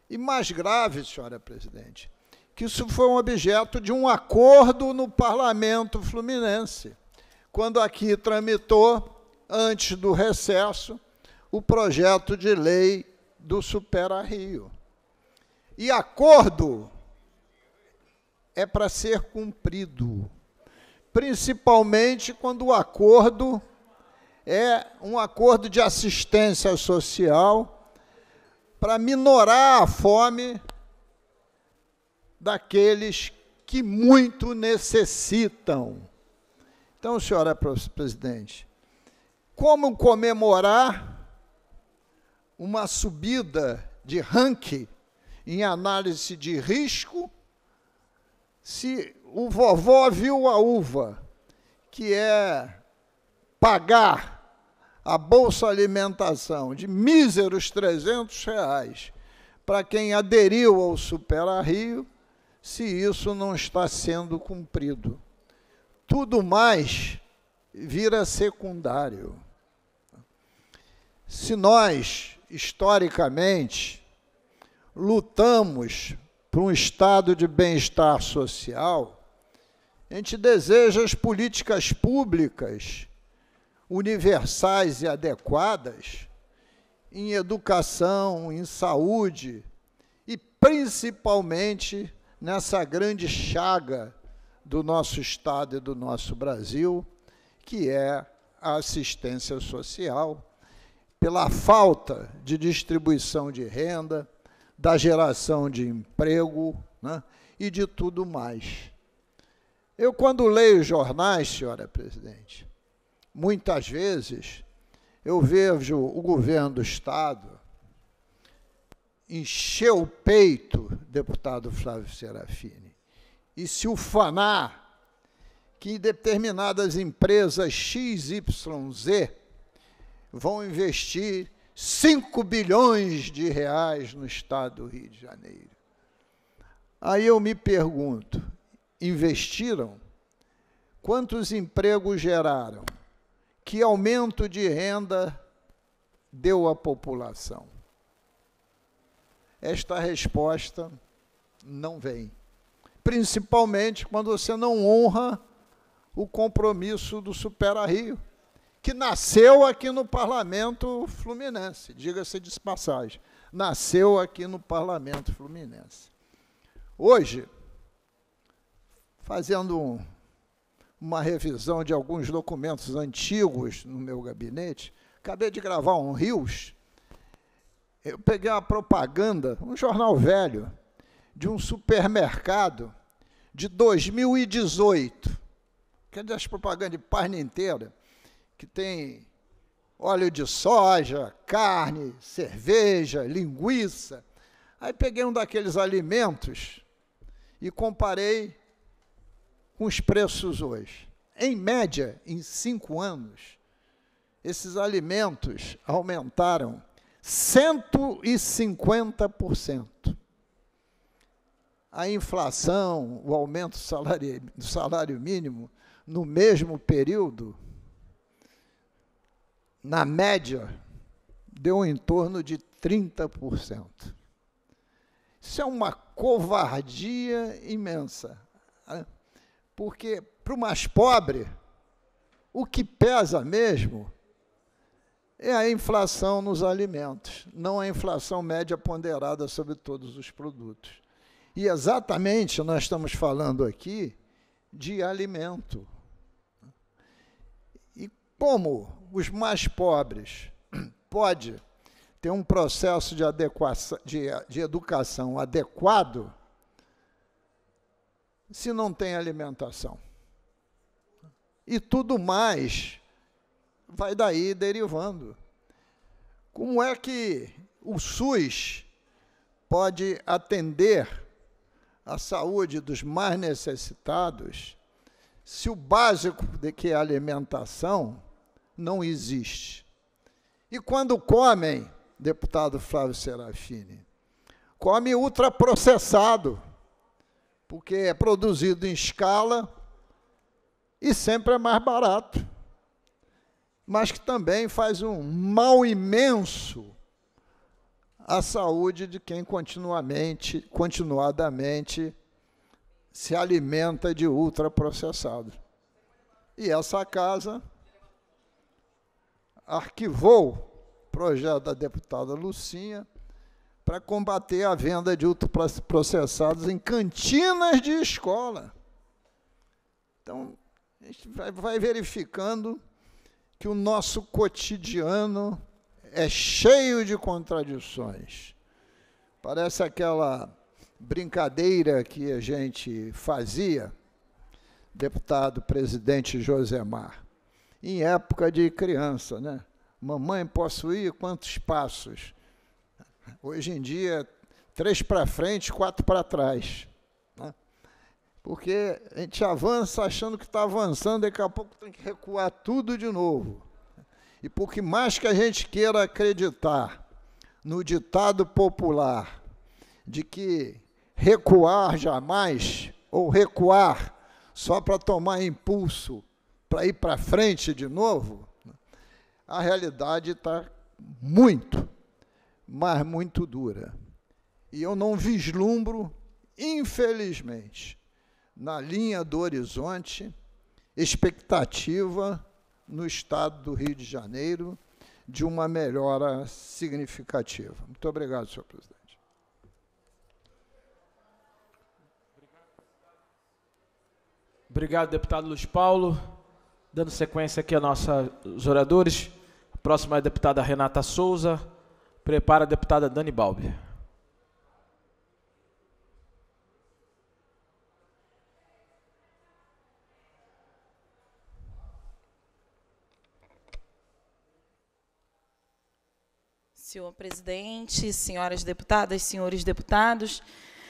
E mais grave, senhora presidente, que isso foi um objeto de um acordo no parlamento fluminense, quando aqui tramitou, antes do recesso, o projeto de lei do Supera Rio. E acordo é para ser cumprido, principalmente quando o acordo é um acordo de assistência social para minorar a fome daqueles que muito necessitam. Então, senhora presidente, como comemorar uma subida de ranking em análise de risco se o vovó viu a uva, que é pagar a Bolsa Alimentação de míseros 300 reais para quem aderiu ao Supera Rio, se isso não está sendo cumprido. Tudo mais vira secundário. Se nós historicamente, lutamos para um estado de bem-estar social, a gente deseja as políticas públicas universais e adequadas em educação, em saúde e principalmente nessa grande chaga do nosso Estado e do nosso Brasil, que é a assistência social pela falta de distribuição de renda, da geração de emprego né, e de tudo mais. Eu, quando leio jornais, senhora presidente, muitas vezes eu vejo o governo do Estado encher o peito, deputado Flávio Serafini, e se ufanar que determinadas empresas XYZ vão investir 5 bilhões de reais no estado do Rio de Janeiro. Aí eu me pergunto: investiram? Quantos empregos geraram? Que aumento de renda deu à população? Esta resposta não vem. Principalmente quando você não honra o compromisso do Supera Rio que nasceu aqui no parlamento fluminense, diga-se de passagem. Nasceu aqui no parlamento fluminense. Hoje, fazendo um, uma revisão de alguns documentos antigos no meu gabinete, acabei de gravar um Rios, eu peguei uma propaganda, um jornal velho, de um supermercado de 2018, que é das propagandas de página inteira, que tem óleo de soja, carne, cerveja, linguiça. Aí peguei um daqueles alimentos e comparei com os preços hoje. Em média, em cinco anos, esses alimentos aumentaram 150%. A inflação, o aumento do salário, do salário mínimo, no mesmo período, na média, deu em torno de 30%. Isso é uma covardia imensa. Né? Porque para o mais pobre, o que pesa mesmo é a inflação nos alimentos, não a inflação média ponderada sobre todos os produtos. E exatamente nós estamos falando aqui de alimento. E como os mais pobres, pode ter um processo de, adequação, de, de educação adequado se não tem alimentação. E tudo mais vai daí derivando. Como é que o SUS pode atender a saúde dos mais necessitados se o básico de que é alimentação não existe. E quando comem, deputado Flávio Serafini, come ultraprocessado, porque é produzido em escala e sempre é mais barato, mas que também faz um mal imenso à saúde de quem continuamente, continuadamente se alimenta de ultraprocessado. E essa casa arquivou o projeto da deputada Lucinha para combater a venda de ultraprocessados em cantinas de escola. Então, a gente vai, vai verificando que o nosso cotidiano é cheio de contradições. Parece aquela brincadeira que a gente fazia, deputado presidente Josemar em época de criança, né? Mamãe posso ir quantos passos? Hoje em dia, três para frente, quatro para trás. Né? Porque a gente avança achando que está avançando, daqui a pouco tem que recuar tudo de novo. E por que mais que a gente queira acreditar no ditado popular de que recuar jamais ou recuar só para tomar impulso para ir para frente de novo, a realidade está muito, mas muito dura. E eu não vislumbro, infelizmente, na linha do horizonte, expectativa no estado do Rio de Janeiro de uma melhora significativa. Muito obrigado, senhor presidente. Obrigado, deputado Luiz Paulo. Dando sequência aqui a nossos oradores, a próxima é a deputada Renata Souza, prepara a deputada Dani Balbi. Senhor presidente, senhoras deputadas, senhores deputados,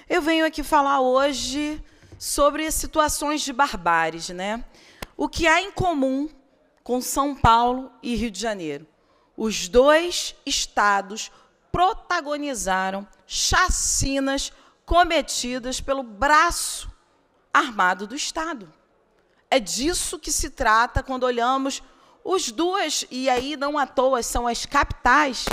eu venho aqui falar hoje sobre situações de barbares, né? O que há em comum com São Paulo e Rio de Janeiro? Os dois estados protagonizaram chacinas cometidas pelo braço armado do Estado. É disso que se trata quando olhamos os dois, e aí não à toa são as capitais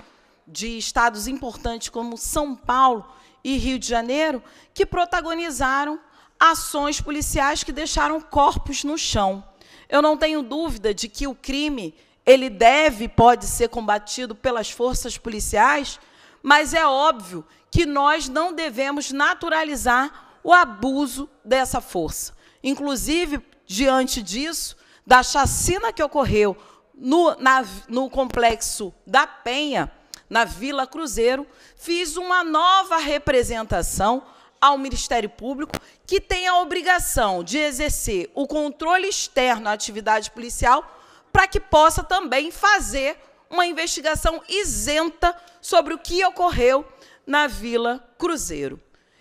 de estados importantes como São Paulo e Rio de Janeiro, que protagonizaram ações policiais que deixaram corpos no chão. Eu não tenho dúvida de que o crime ele deve, pode ser combatido pelas forças policiais, mas é óbvio que nós não devemos naturalizar o abuso dessa força. Inclusive, diante disso, da chacina que ocorreu no, na, no complexo da Penha, na Vila Cruzeiro, fiz uma nova representação ao Ministério Público, que tem a obrigação de exercer o controle externo à atividade policial, para que possa também fazer uma investigação isenta sobre o que ocorreu na Vila Cruzeiro.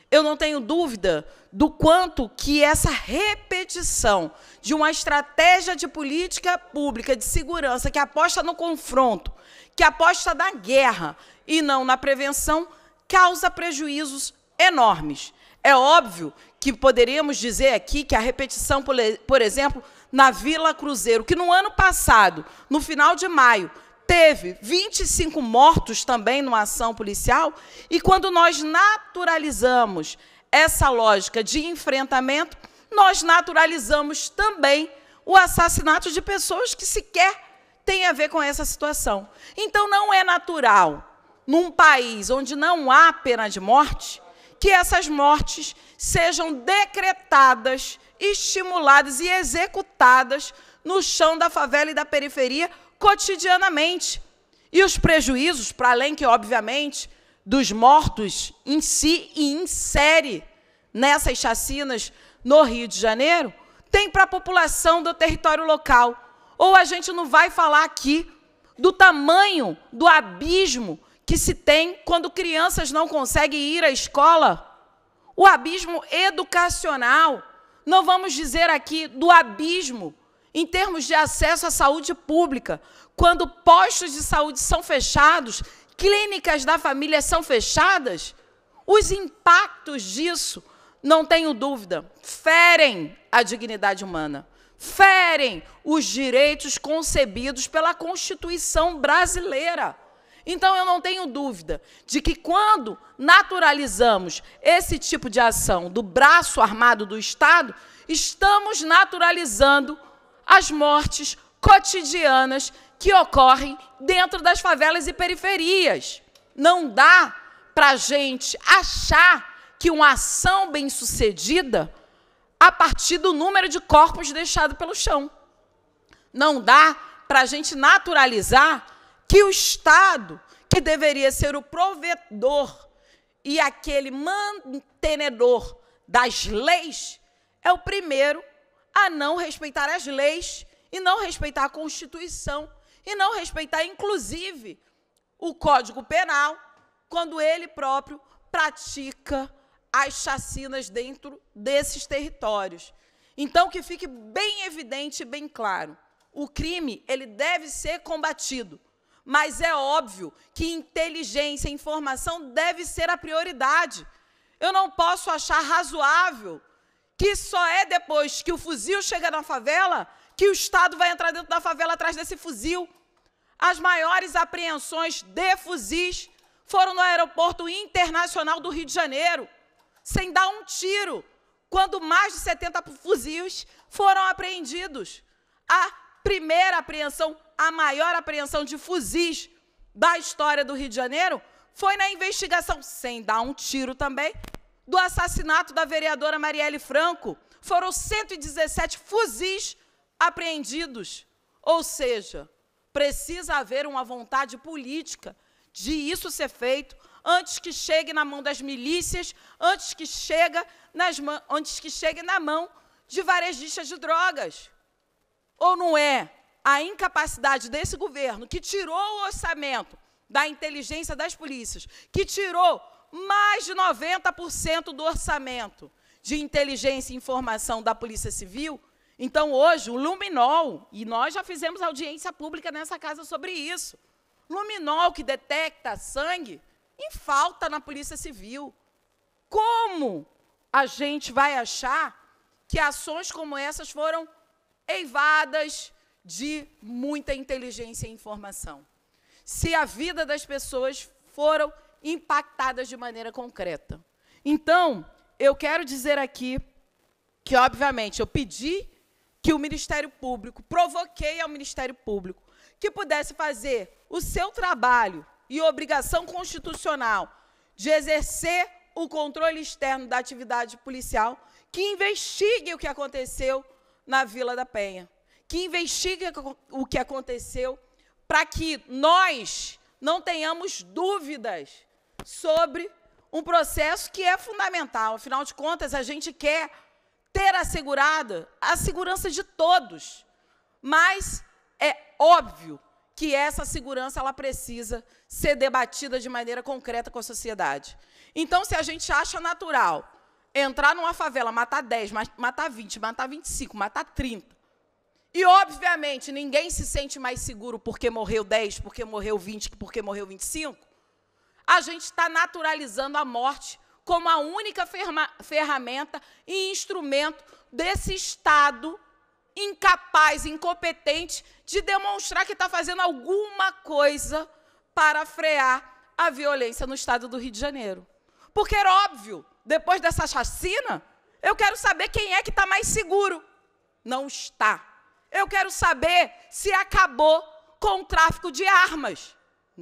Eu não tenho dúvida do quanto que essa repetição de uma estratégia de política pública de segurança que aposta no confronto, que aposta na guerra e não na prevenção, causa prejuízos enormes. É óbvio que poderíamos dizer aqui que a repetição, por exemplo, na Vila Cruzeiro, que no ano passado, no final de maio, teve 25 mortos também numa ação policial, e quando nós naturalizamos essa lógica de enfrentamento, nós naturalizamos também o assassinato de pessoas que sequer têm a ver com essa situação. Então, não é natural, num país onde não há pena de morte, que essas mortes sejam decretadas, estimuladas e executadas no chão da favela e da periferia cotidianamente. E os prejuízos, para além que, obviamente, dos mortos em si e insere nessas chacinas no Rio de Janeiro, tem para a população do território local. Ou a gente não vai falar aqui do tamanho do abismo que se tem quando crianças não conseguem ir à escola, o abismo educacional. Não vamos dizer aqui do abismo em termos de acesso à saúde pública, quando postos de saúde são fechados, clínicas da família são fechadas, os impactos disso, não tenho dúvida, ferem a dignidade humana, ferem os direitos concebidos pela Constituição brasileira. Então eu não tenho dúvida de que quando naturalizamos esse tipo de ação do braço armado do Estado, estamos naturalizando as mortes cotidianas que ocorrem dentro das favelas e periferias. Não dá para a gente achar que uma ação bem-sucedida a partir do número de corpos deixados pelo chão. Não dá para a gente naturalizar que o Estado, que deveria ser o provedor e aquele mantenedor das leis, é o primeiro a não respeitar as leis e não respeitar a Constituição e não respeitar, inclusive, o Código Penal, quando ele próprio pratica as chacinas dentro desses territórios. Então, que fique bem evidente e bem claro, o crime ele deve ser combatido, mas é óbvio que inteligência, informação deve ser a prioridade. Eu não posso achar razoável que só é depois que o fuzil chega na favela que o Estado vai entrar dentro da favela atrás desse fuzil. As maiores apreensões de fuzis foram no aeroporto internacional do Rio de Janeiro, sem dar um tiro, quando mais de 70 fuzis foram apreendidos. A primeira apreensão a maior apreensão de fuzis da história do Rio de Janeiro foi na investigação, sem dar um tiro também, do assassinato da vereadora Marielle Franco. Foram 117 fuzis apreendidos. Ou seja, precisa haver uma vontade política de isso ser feito antes que chegue na mão das milícias, antes que chega nas antes que chegue na mão de varejistas de drogas. Ou não é? a incapacidade desse governo, que tirou o orçamento da inteligência das polícias, que tirou mais de 90% do orçamento de inteligência e informação da Polícia Civil, então hoje o Luminol, e nós já fizemos audiência pública nessa casa sobre isso, Luminol que detecta sangue em falta na Polícia Civil. Como a gente vai achar que ações como essas foram eivadas, de muita inteligência e informação. Se a vida das pessoas foram impactadas de maneira concreta. Então, eu quero dizer aqui que, obviamente, eu pedi que o Ministério Público, provoquei ao Ministério Público, que pudesse fazer o seu trabalho e obrigação constitucional de exercer o controle externo da atividade policial, que investigue o que aconteceu na Vila da Penha que investigue o que aconteceu, para que nós não tenhamos dúvidas sobre um processo que é fundamental. Afinal de contas, a gente quer ter assegurada a segurança de todos, mas é óbvio que essa segurança ela precisa ser debatida de maneira concreta com a sociedade. Então, se a gente acha natural entrar numa favela, matar 10, matar 20, matar 25, matar 30, e, obviamente, ninguém se sente mais seguro porque morreu 10, porque morreu 20, porque morreu 25. A gente está naturalizando a morte como a única ferramenta e instrumento desse Estado incapaz, incompetente de demonstrar que está fazendo alguma coisa para frear a violência no Estado do Rio de Janeiro. Porque era óbvio, depois dessa chacina, eu quero saber quem é que está mais seguro. Não está. Eu quero saber se acabou com o tráfico de armas.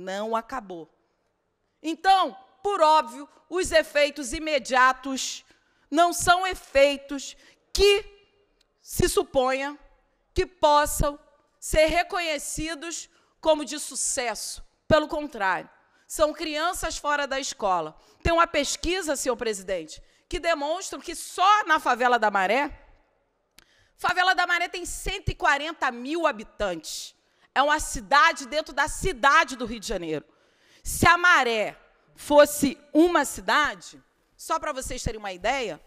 Não acabou. Então, por óbvio, os efeitos imediatos não são efeitos que se suponha que possam ser reconhecidos como de sucesso. Pelo contrário, são crianças fora da escola. Tem uma pesquisa, senhor presidente, que demonstra que só na favela da Maré Favela da Maré tem 140 mil habitantes. É uma cidade dentro da cidade do Rio de Janeiro. Se a Maré fosse uma cidade, só para vocês terem uma ideia,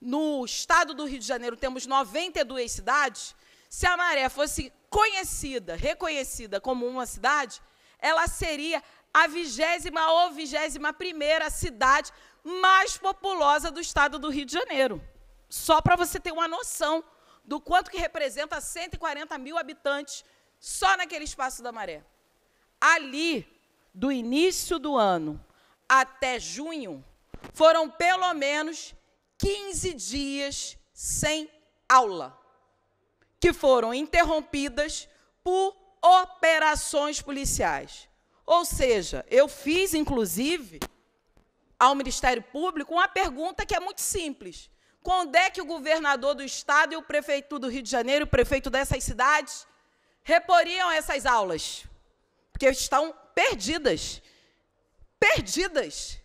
no estado do Rio de Janeiro temos 92 cidades. Se a Maré fosse conhecida, reconhecida como uma cidade, ela seria a vigésima ou vigésima primeira cidade mais populosa do estado do Rio de Janeiro. Só para você ter uma noção do quanto que representa 140 mil habitantes só naquele espaço da maré. Ali, do início do ano até junho, foram pelo menos 15 dias sem aula, que foram interrompidas por operações policiais. Ou seja, eu fiz, inclusive, ao Ministério Público uma pergunta que é muito simples. Quando é que o governador do estado e o prefeito do Rio de Janeiro, o prefeito dessas cidades, reporiam essas aulas? Porque estão perdidas. Perdidas.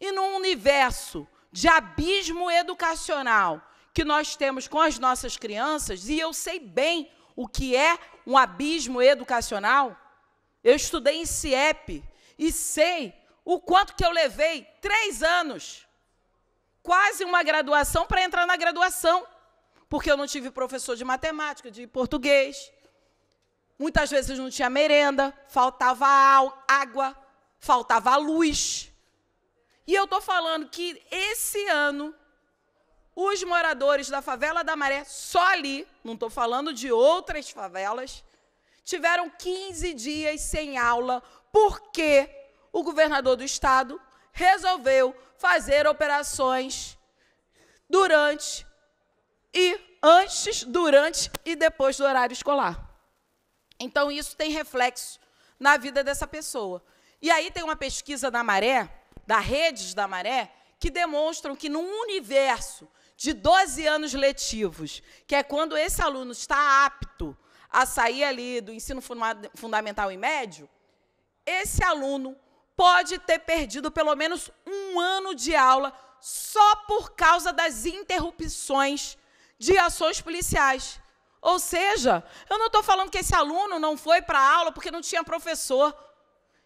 E num universo de abismo educacional que nós temos com as nossas crianças, e eu sei bem o que é um abismo educacional. Eu estudei em CIEP e sei o quanto que eu levei três anos quase uma graduação para entrar na graduação, porque eu não tive professor de matemática, de português. Muitas vezes não tinha merenda, faltava água, faltava luz. E eu estou falando que esse ano, os moradores da favela da Maré, só ali, não estou falando de outras favelas, tiveram 15 dias sem aula, porque o governador do estado resolveu fazer operações durante e antes, durante e depois do horário escolar. Então, isso tem reflexo na vida dessa pessoa. E aí tem uma pesquisa da Maré, da Redes da Maré, que demonstram que num universo de 12 anos letivos, que é quando esse aluno está apto a sair ali do ensino fundamental e médio, esse aluno pode ter perdido pelo menos um ano de aula só por causa das interrupções de ações policiais. Ou seja, eu não estou falando que esse aluno não foi para a aula porque não tinha professor.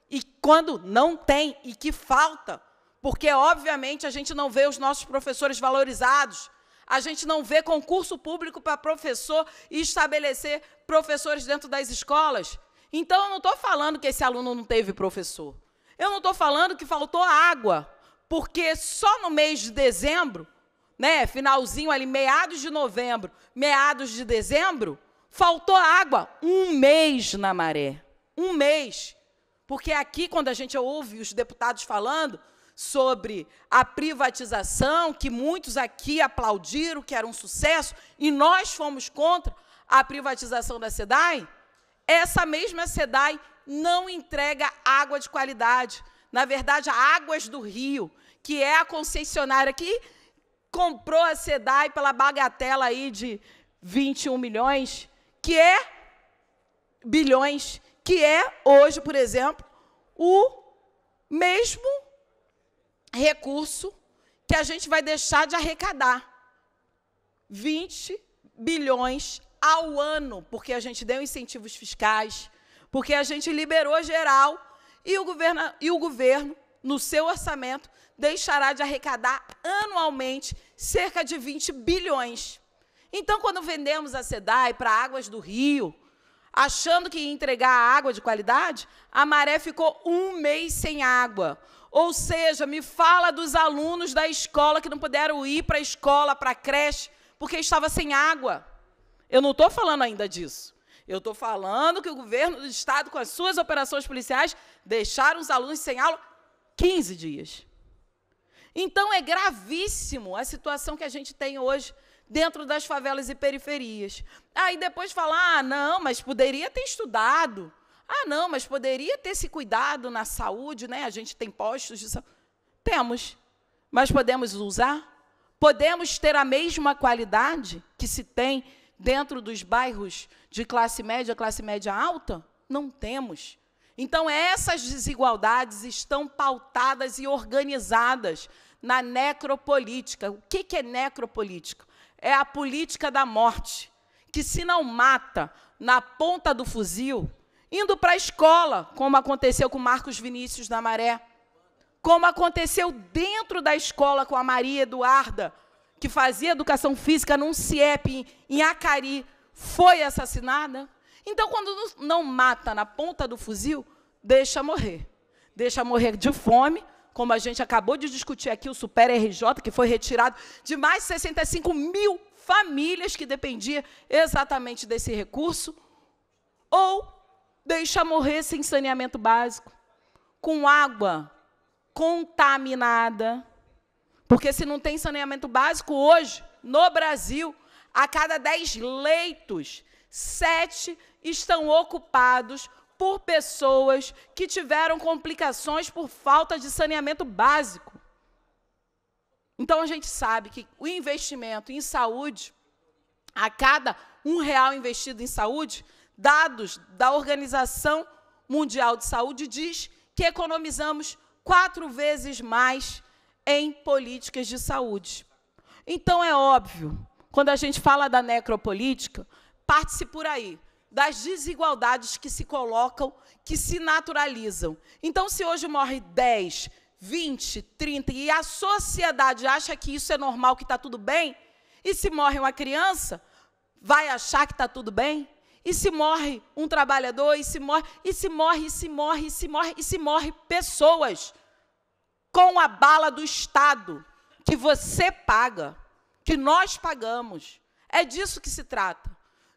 E quando não tem e que falta, porque obviamente a gente não vê os nossos professores valorizados, a gente não vê concurso público para professor e estabelecer professores dentro das escolas. Então, eu não estou falando que esse aluno não teve professor. Eu não estou falando que faltou água, porque só no mês de dezembro, né, finalzinho ali, meados de novembro, meados de dezembro, faltou água um mês na maré. Um mês. Porque é aqui, quando a gente ouve os deputados falando sobre a privatização, que muitos aqui aplaudiram, que era um sucesso, e nós fomos contra a privatização da SEDAI, essa mesma SEDAI não entrega água de qualidade. Na verdade, a Águas do Rio, que é a concessionária que comprou a SEDAI pela bagatela aí de 21 milhões, que é bilhões, que é hoje, por exemplo, o mesmo recurso que a gente vai deixar de arrecadar. 20 bilhões ao ano, porque a gente deu incentivos fiscais, porque a gente liberou geral e o governo, e o governo no seu orçamento, deixará de arrecadar anualmente cerca de 20 bilhões. Então, quando vendemos a SEDAI para Águas do Rio, achando que ia entregar água de qualidade, a maré ficou um mês sem água. Ou seja, me fala dos alunos da escola que não puderam ir para a escola, para a creche, porque estava sem água. Eu não estou falando ainda disso. Eu estou falando que o governo do estado, com as suas operações policiais, deixaram os alunos sem aula 15 dias. Então é gravíssimo a situação que a gente tem hoje dentro das favelas e periferias. Aí depois falar, ah, não, mas poderia ter estudado. Ah, não, mas poderia ter se cuidado na saúde, né? A gente tem postos de saúde. Temos, mas podemos usar? Podemos ter a mesma qualidade que se tem dentro dos bairros de classe média, classe média alta? Não temos. Então, essas desigualdades estão pautadas e organizadas na necropolítica. O que é necropolítica? É a política da morte, que se não mata na ponta do fuzil, indo para a escola, como aconteceu com Marcos Vinícius da Maré, como aconteceu dentro da escola com a Maria Eduarda, que fazia educação física num CIEP em Acari, foi assassinada. Então, quando não mata na ponta do fuzil, deixa morrer. Deixa morrer de fome, como a gente acabou de discutir aqui, o Super RJ, que foi retirado de mais de 65 mil famílias que dependiam exatamente desse recurso, ou deixa morrer sem saneamento básico, com água contaminada, porque se não tem saneamento básico hoje, no Brasil, a cada 10 leitos, 7 estão ocupados por pessoas que tiveram complicações por falta de saneamento básico. Então a gente sabe que o investimento em saúde, a cada um real investido em saúde, dados da Organização Mundial de Saúde diz que economizamos quatro vezes mais em políticas de saúde. Então, é óbvio, quando a gente fala da necropolítica, parte-se por aí, das desigualdades que se colocam, que se naturalizam. Então, se hoje morre 10, 20, 30, e a sociedade acha que isso é normal, que está tudo bem, e se morre uma criança, vai achar que está tudo bem? E se morre um trabalhador, e se morre, e se morre, e se morre, e se morre, e se morre pessoas com a bala do Estado, que você paga, que nós pagamos. É disso que se trata.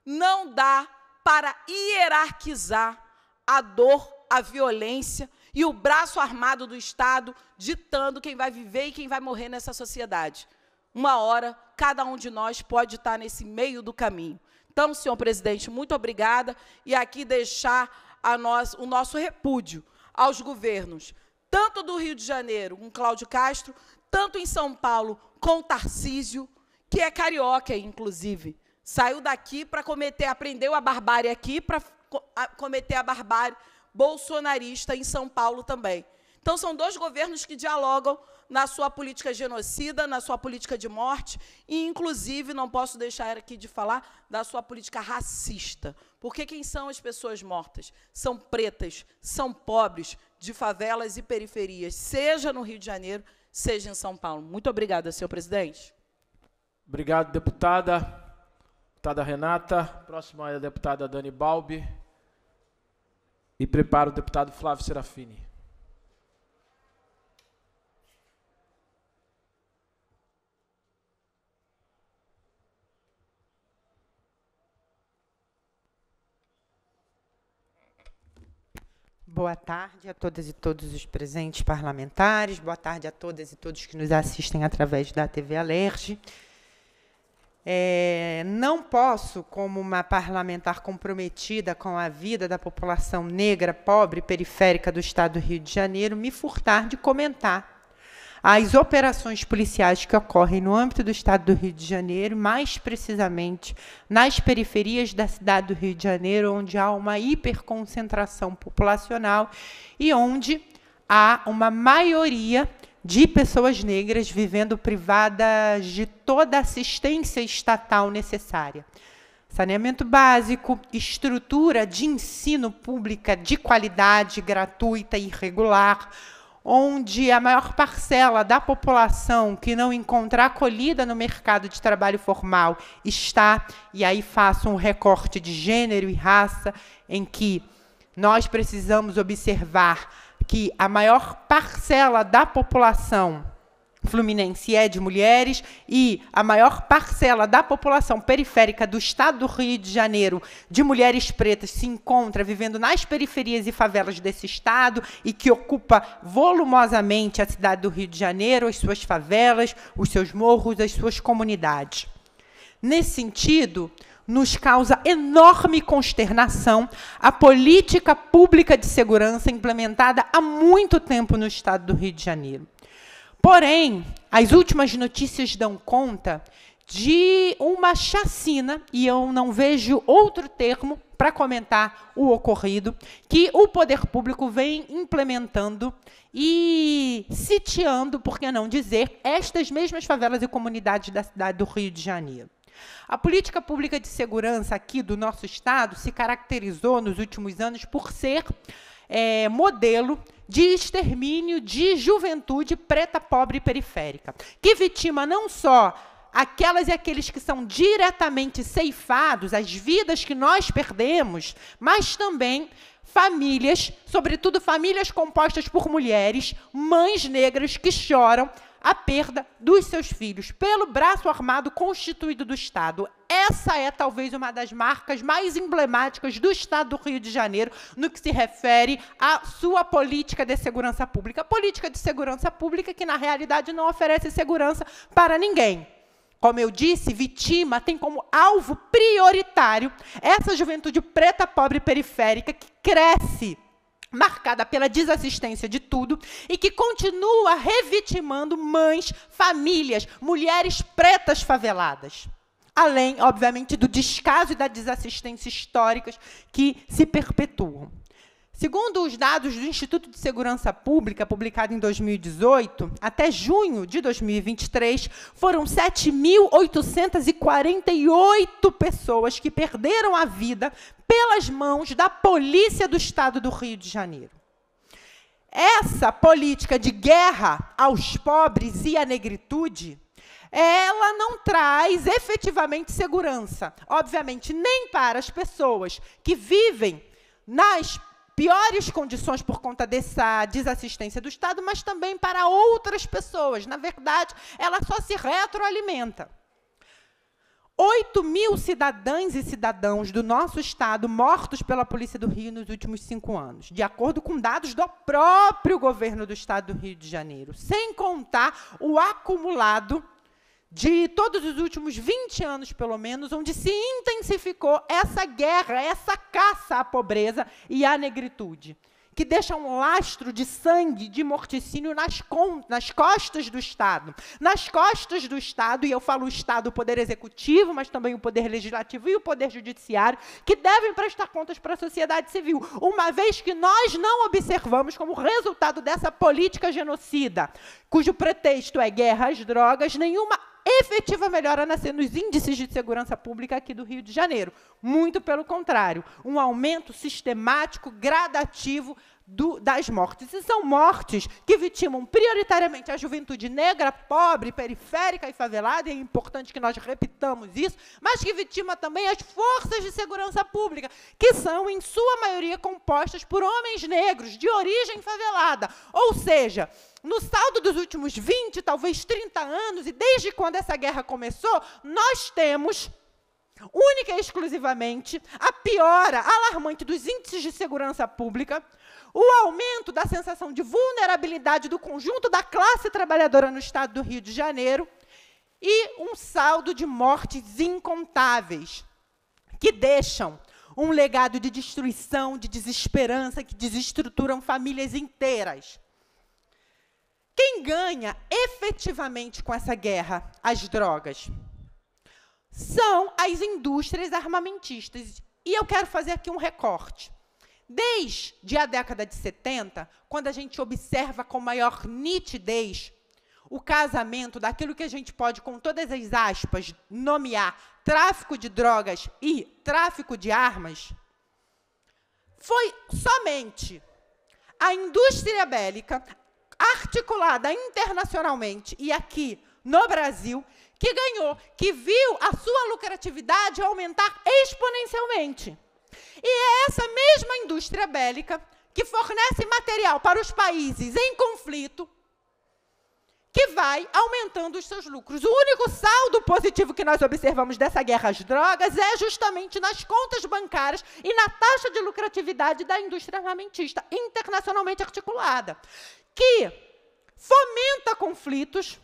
Não dá para hierarquizar a dor, a violência e o braço armado do Estado ditando quem vai viver e quem vai morrer nessa sociedade. Uma hora, cada um de nós pode estar nesse meio do caminho. Então, senhor presidente, muito obrigada e aqui deixar nós, o nosso repúdio aos governos tanto do Rio de Janeiro, com Cláudio Castro, tanto em São Paulo, com Tarcísio, que é carioca, inclusive. Saiu daqui para cometer, aprendeu a barbárie aqui para cometer a barbárie bolsonarista em São Paulo também. Então, são dois governos que dialogam na sua política genocida, na sua política de morte, e, inclusive, não posso deixar aqui de falar da sua política racista. Porque quem são as pessoas mortas? São pretas, são pobres, de favelas e periferias, seja no Rio de Janeiro, seja em São Paulo. Muito obrigada, senhor presidente. Obrigado, deputada. Deputada Renata. Próxima é a deputada Dani Balbi. E prepara o deputado Flávio Serafini. Boa tarde a todas e todos os presentes parlamentares, boa tarde a todas e todos que nos assistem através da TV Alerj. É, não posso, como uma parlamentar comprometida com a vida da população negra, pobre, periférica do estado do Rio de Janeiro, me furtar de comentar as operações policiais que ocorrem no âmbito do Estado do Rio de Janeiro, mais precisamente nas periferias da cidade do Rio de Janeiro, onde há uma hiperconcentração populacional e onde há uma maioria de pessoas negras vivendo privadas de toda assistência estatal necessária. Saneamento básico, estrutura de ensino pública de qualidade, gratuita e regular, onde a maior parcela da população que não encontrar acolhida no mercado de trabalho formal está, e aí faço um recorte de gênero e raça, em que nós precisamos observar que a maior parcela da população fluminense é de mulheres e a maior parcela da população periférica do estado do Rio de Janeiro de mulheres pretas se encontra vivendo nas periferias e favelas desse estado e que ocupa volumosamente a cidade do Rio de Janeiro, as suas favelas, os seus morros, as suas comunidades. Nesse sentido, nos causa enorme consternação a política pública de segurança implementada há muito tempo no estado do Rio de Janeiro. Porém, as últimas notícias dão conta de uma chacina, e eu não vejo outro termo para comentar o ocorrido, que o poder público vem implementando e sitiando, por que não dizer, estas mesmas favelas e comunidades da cidade do Rio de Janeiro. A política pública de segurança aqui do nosso estado se caracterizou nos últimos anos por ser é, modelo de extermínio de juventude preta, pobre e periférica, que vitima não só aquelas e aqueles que são diretamente ceifados, as vidas que nós perdemos, mas também famílias, sobretudo famílias compostas por mulheres, mães negras que choram a perda dos seus filhos pelo braço armado constituído do Estado. Essa é talvez uma das marcas mais emblemáticas do Estado do Rio de Janeiro no que se refere à sua política de segurança pública. política de segurança pública que, na realidade, não oferece segurança para ninguém. Como eu disse, Vitima tem como alvo prioritário essa juventude preta, pobre e periférica que cresce marcada pela desassistência de tudo e que continua revitimando mães, famílias, mulheres pretas faveladas. Além, obviamente, do descaso e da desassistência históricas que se perpetuam. Segundo os dados do Instituto de Segurança Pública, publicado em 2018, até junho de 2023, foram 7.848 pessoas que perderam a vida pelas mãos da polícia do estado do Rio de Janeiro. Essa política de guerra aos pobres e à negritude, ela não traz efetivamente segurança. Obviamente, nem para as pessoas que vivem nas piores condições por conta dessa desassistência do Estado, mas também para outras pessoas. Na verdade, ela só se retroalimenta. 8 mil cidadãs e cidadãos do nosso estado mortos pela Polícia do Rio nos últimos cinco anos, de acordo com dados do próprio governo do estado do Rio de Janeiro, sem contar o acumulado de todos os últimos 20 anos, pelo menos, onde se intensificou essa guerra, essa caça à pobreza e à negritude que deixa um lastro de sangue, de morticínio nas, nas, costas do Estado. Nas costas do Estado, e eu falo o Estado, o Poder Executivo, mas também o Poder Legislativo e o Poder Judiciário, que devem prestar contas para a sociedade civil, uma vez que nós não observamos como resultado dessa política genocida, cujo pretexto é guerra às drogas, nenhuma efetiva melhora nascer nos índices de segurança pública aqui do Rio de Janeiro. Muito pelo contrário, um aumento sistemático, gradativo do, das mortes. E são mortes que vitimam prioritariamente a juventude negra, pobre, periférica e favelada, e é importante que nós repitamos isso, mas que vitima também as forças de segurança pública, que são, em sua maioria, compostas por homens negros de origem favelada. Ou seja, no saldo dos últimos 20, talvez 30 anos, e desde quando essa guerra começou, nós temos única e exclusivamente a piora alarmante dos índices de segurança pública, o aumento da sensação de vulnerabilidade do conjunto da classe trabalhadora no estado do Rio de Janeiro e um saldo de mortes incontáveis, que deixam um legado de destruição, de desesperança, que desestruturam famílias inteiras. Quem ganha efetivamente com essa guerra as drogas? São as indústrias armamentistas. E eu quero fazer aqui um recorte. Desde a década de 70, quando a gente observa com maior nitidez o casamento daquilo que a gente pode, com todas as aspas, nomear tráfico de drogas e tráfico de armas, foi somente a indústria bélica, articulada internacionalmente e aqui no Brasil, que ganhou, que viu a sua lucratividade aumentar exponencialmente. E é essa mesma indústria bélica que fornece material para os países em conflito que vai aumentando os seus lucros. O único saldo positivo que nós observamos dessa guerra às drogas é justamente nas contas bancárias e na taxa de lucratividade da indústria armamentista internacionalmente articulada, que fomenta conflitos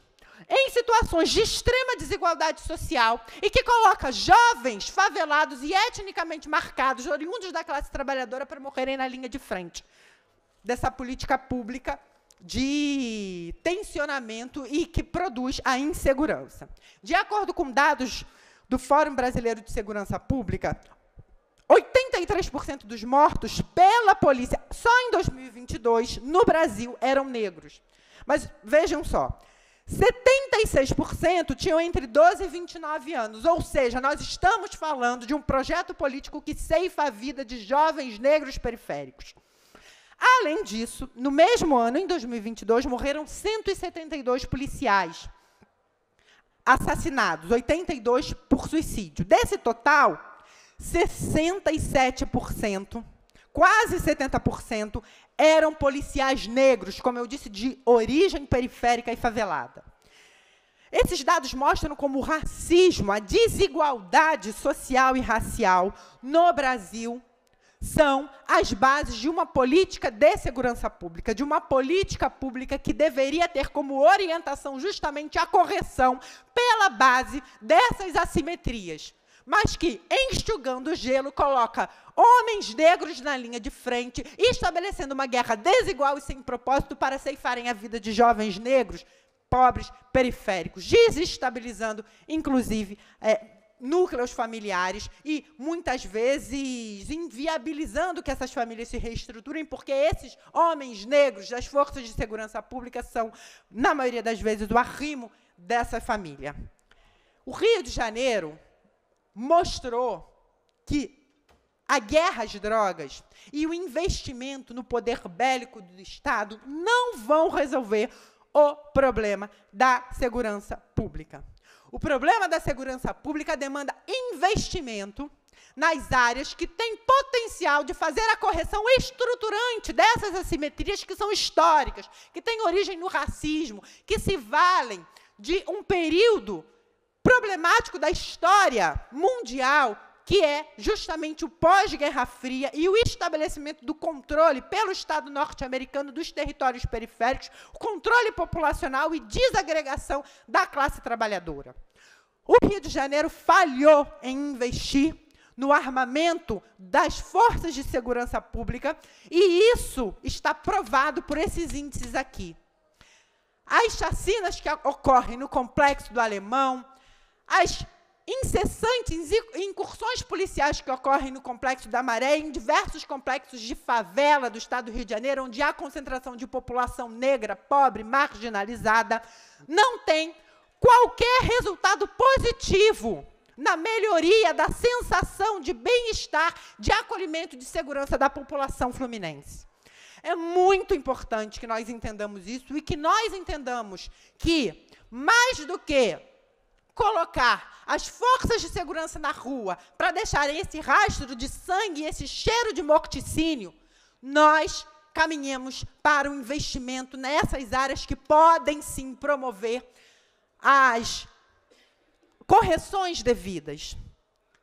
em situações de extrema desigualdade social e que coloca jovens favelados e etnicamente marcados, oriundos da classe trabalhadora, para morrerem na linha de frente dessa política pública de tensionamento e que produz a insegurança. De acordo com dados do Fórum Brasileiro de Segurança Pública, 83% dos mortos pela polícia só em 2022 no Brasil eram negros. Mas vejam só, 76% tinham entre 12 e 29 anos, ou seja, nós estamos falando de um projeto político que ceifa a vida de jovens negros periféricos. Além disso, no mesmo ano, em 2022, morreram 172 policiais assassinados, 82 por suicídio. Desse total, 67%, quase 70%, eram policiais negros, como eu disse, de origem periférica e favelada. Esses dados mostram como o racismo, a desigualdade social e racial no Brasil são as bases de uma política de segurança pública, de uma política pública que deveria ter como orientação justamente a correção pela base dessas assimetrias mas que, enxugando o gelo, coloca homens negros na linha de frente, estabelecendo uma guerra desigual e sem propósito para ceifarem a vida de jovens negros, pobres, periféricos, desestabilizando, inclusive, é, núcleos familiares e muitas vezes inviabilizando que essas famílias se reestruturem, porque esses homens negros das forças de segurança pública são, na maioria das vezes, o arrimo dessa família. O Rio de Janeiro mostrou que a guerra às drogas e o investimento no poder bélico do Estado não vão resolver o problema da segurança pública. O problema da segurança pública demanda investimento nas áreas que têm potencial de fazer a correção estruturante dessas assimetrias que são históricas, que têm origem no racismo, que se valem de um período problemático da história mundial, que é justamente o pós-Guerra Fria e o estabelecimento do controle pelo Estado norte-americano dos territórios periféricos, o controle populacional e desagregação da classe trabalhadora. O Rio de Janeiro falhou em investir no armamento das forças de segurança pública, e isso está provado por esses índices aqui. As chacinas que ocorrem no complexo do Alemão, as incessantes incursões policiais que ocorrem no complexo da Maré, em diversos complexos de favela do estado do Rio de Janeiro, onde há concentração de população negra, pobre, marginalizada, não tem qualquer resultado positivo na melhoria da sensação de bem-estar, de acolhimento, de segurança da população fluminense. É muito importante que nós entendamos isso e que nós entendamos que, mais do que colocar as forças de segurança na rua para deixarem esse rastro de sangue, esse cheiro de morticínio, nós caminhemos para o um investimento nessas áreas que podem sim promover as correções devidas.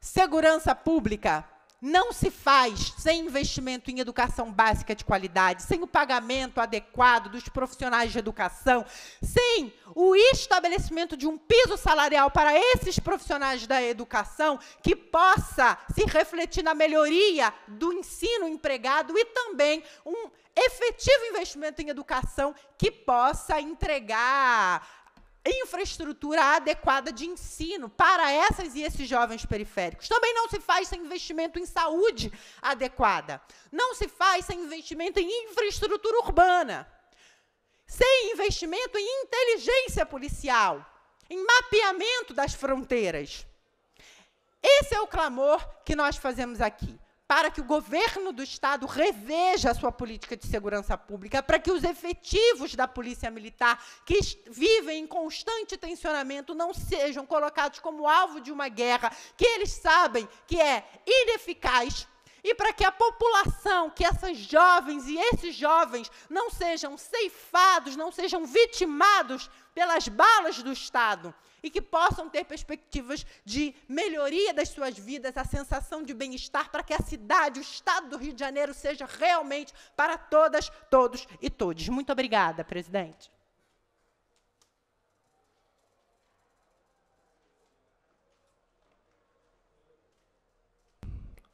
Segurança pública não se faz sem investimento em educação básica de qualidade, sem o pagamento adequado dos profissionais de educação, sem o estabelecimento de um piso salarial para esses profissionais da educação que possa se refletir na melhoria do ensino empregado e também um efetivo investimento em educação que possa entregar infraestrutura adequada de ensino para essas e esses jovens periféricos. Também não se faz sem investimento em saúde adequada. Não se faz sem investimento em infraestrutura urbana. Sem investimento em inteligência policial, em mapeamento das fronteiras. Esse é o clamor que nós fazemos aqui para que o governo do Estado reveja a sua política de segurança pública, para que os efetivos da Polícia Militar, que vivem em constante tensionamento, não sejam colocados como alvo de uma guerra que eles sabem que é ineficaz, e para que a população, que essas jovens e esses jovens não sejam ceifados, não sejam vitimados pelas balas do Estado e que possam ter perspectivas de melhoria das suas vidas, a sensação de bem-estar para que a cidade, o Estado do Rio de Janeiro seja realmente para todas, todos e todes. Muito obrigada, presidente.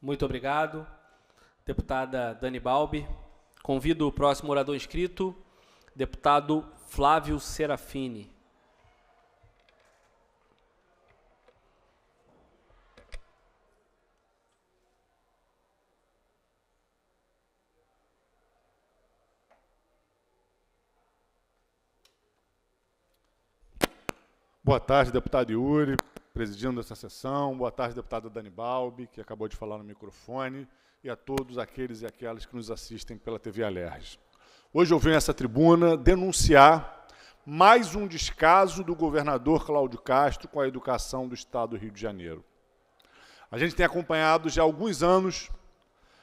Muito obrigado. Deputada Dani Balbi. Convido o próximo orador inscrito, deputado Flávio Serafini. Boa tarde, deputado Yuri, presidindo essa sessão. Boa tarde, deputado Dani Balbi, que acabou de falar no microfone, e a todos aqueles e aquelas que nos assistem pela TV Alerj. Hoje eu venho a essa tribuna denunciar mais um descaso do governador Cláudio Castro com a educação do Estado do Rio de Janeiro. A gente tem acompanhado já há alguns anos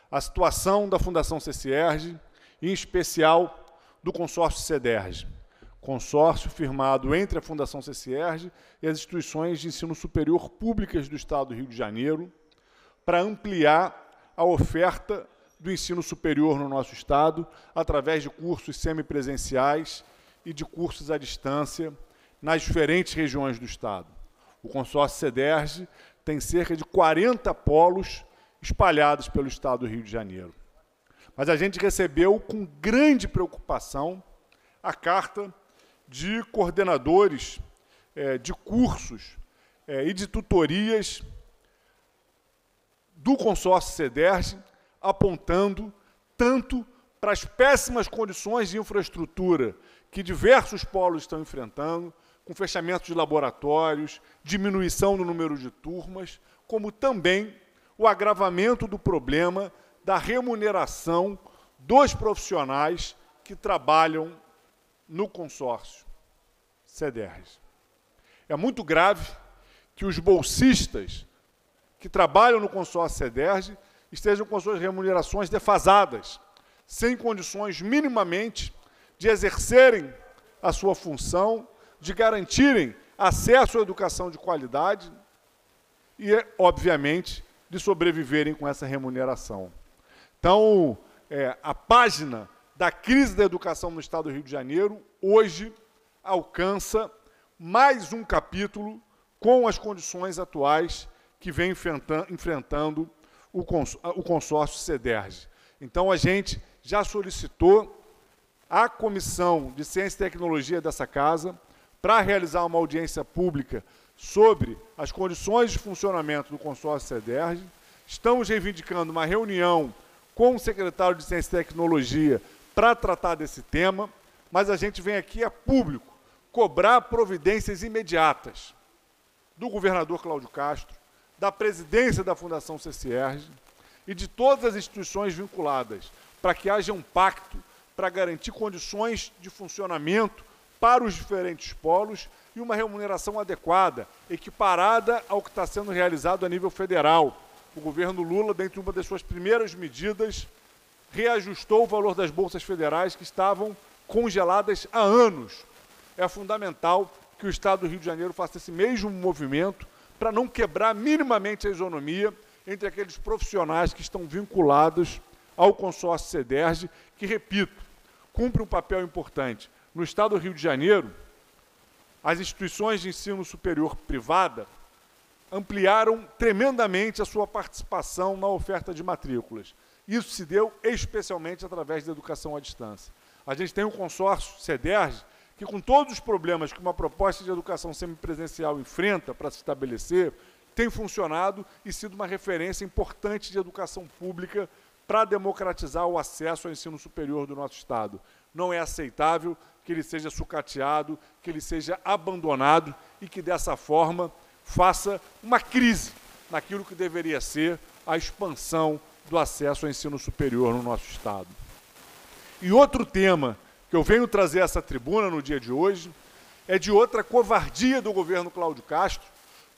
a situação da Fundação CCERG, em especial do consórcio CEDERG, consórcio firmado entre a Fundação CCERG e as instituições de ensino superior públicas do Estado do Rio de Janeiro, para ampliar a oferta do ensino superior no nosso Estado, através de cursos semipresenciais e de cursos à distância nas diferentes regiões do Estado. O consórcio Cederge tem cerca de 40 polos espalhados pelo Estado do Rio de Janeiro. Mas a gente recebeu com grande preocupação a carta de coordenadores é, de cursos é, e de tutorias do consórcio Cederge apontando tanto para as péssimas condições de infraestrutura que diversos polos estão enfrentando, com fechamento de laboratórios, diminuição do número de turmas, como também o agravamento do problema da remuneração dos profissionais que trabalham no consórcio CDRs. É muito grave que os bolsistas que trabalham no consórcio CEDERJ estejam com suas remunerações defasadas, sem condições minimamente de exercerem a sua função, de garantirem acesso à educação de qualidade e, obviamente, de sobreviverem com essa remuneração. Então, é, a página da crise da educação no Estado do Rio de Janeiro, hoje, alcança mais um capítulo com as condições atuais que vem enfrentando o, consórcio CEDERJ. Então, a gente já solicitou à Comissão de Ciência e Tecnologia dessa Casa para realizar uma audiência pública sobre as condições de funcionamento do consórcio CEDERJ. Estamos reivindicando uma reunião com o secretário de Ciência e Tecnologia para tratar desse tema, mas a gente vem aqui a público cobrar providências imediatas do governador Cláudio Castro, da presidência da Fundação CCR e de todas as instituições vinculadas, para que haja um pacto para garantir condições de funcionamento para os diferentes polos e uma remuneração adequada, equiparada ao que está sendo realizado a nível federal. O governo Lula, dentro de uma das suas primeiras medidas, reajustou o valor das bolsas federais que estavam congeladas há anos. É fundamental que o Estado do Rio de Janeiro faça esse mesmo movimento para não quebrar minimamente a isonomia entre aqueles profissionais que estão vinculados ao consórcio CEDERJ, que, repito, cumpre um papel importante. No estado do Rio de Janeiro, as instituições de ensino superior privada ampliaram tremendamente a sua participação na oferta de matrículas. Isso se deu especialmente através da educação à distância. A gente tem um consórcio CEDERJ que com todos os problemas que uma proposta de educação semipresencial enfrenta para se estabelecer, tem funcionado e sido uma referência importante de educação pública para democratizar o acesso ao ensino superior do nosso Estado. Não é aceitável que ele seja sucateado, que ele seja abandonado e que, dessa forma, faça uma crise naquilo que deveria ser a expansão do acesso ao ensino superior no nosso Estado. E outro tema que eu venho trazer essa tribuna no dia de hoje é de outra covardia do governo Cláudio Castro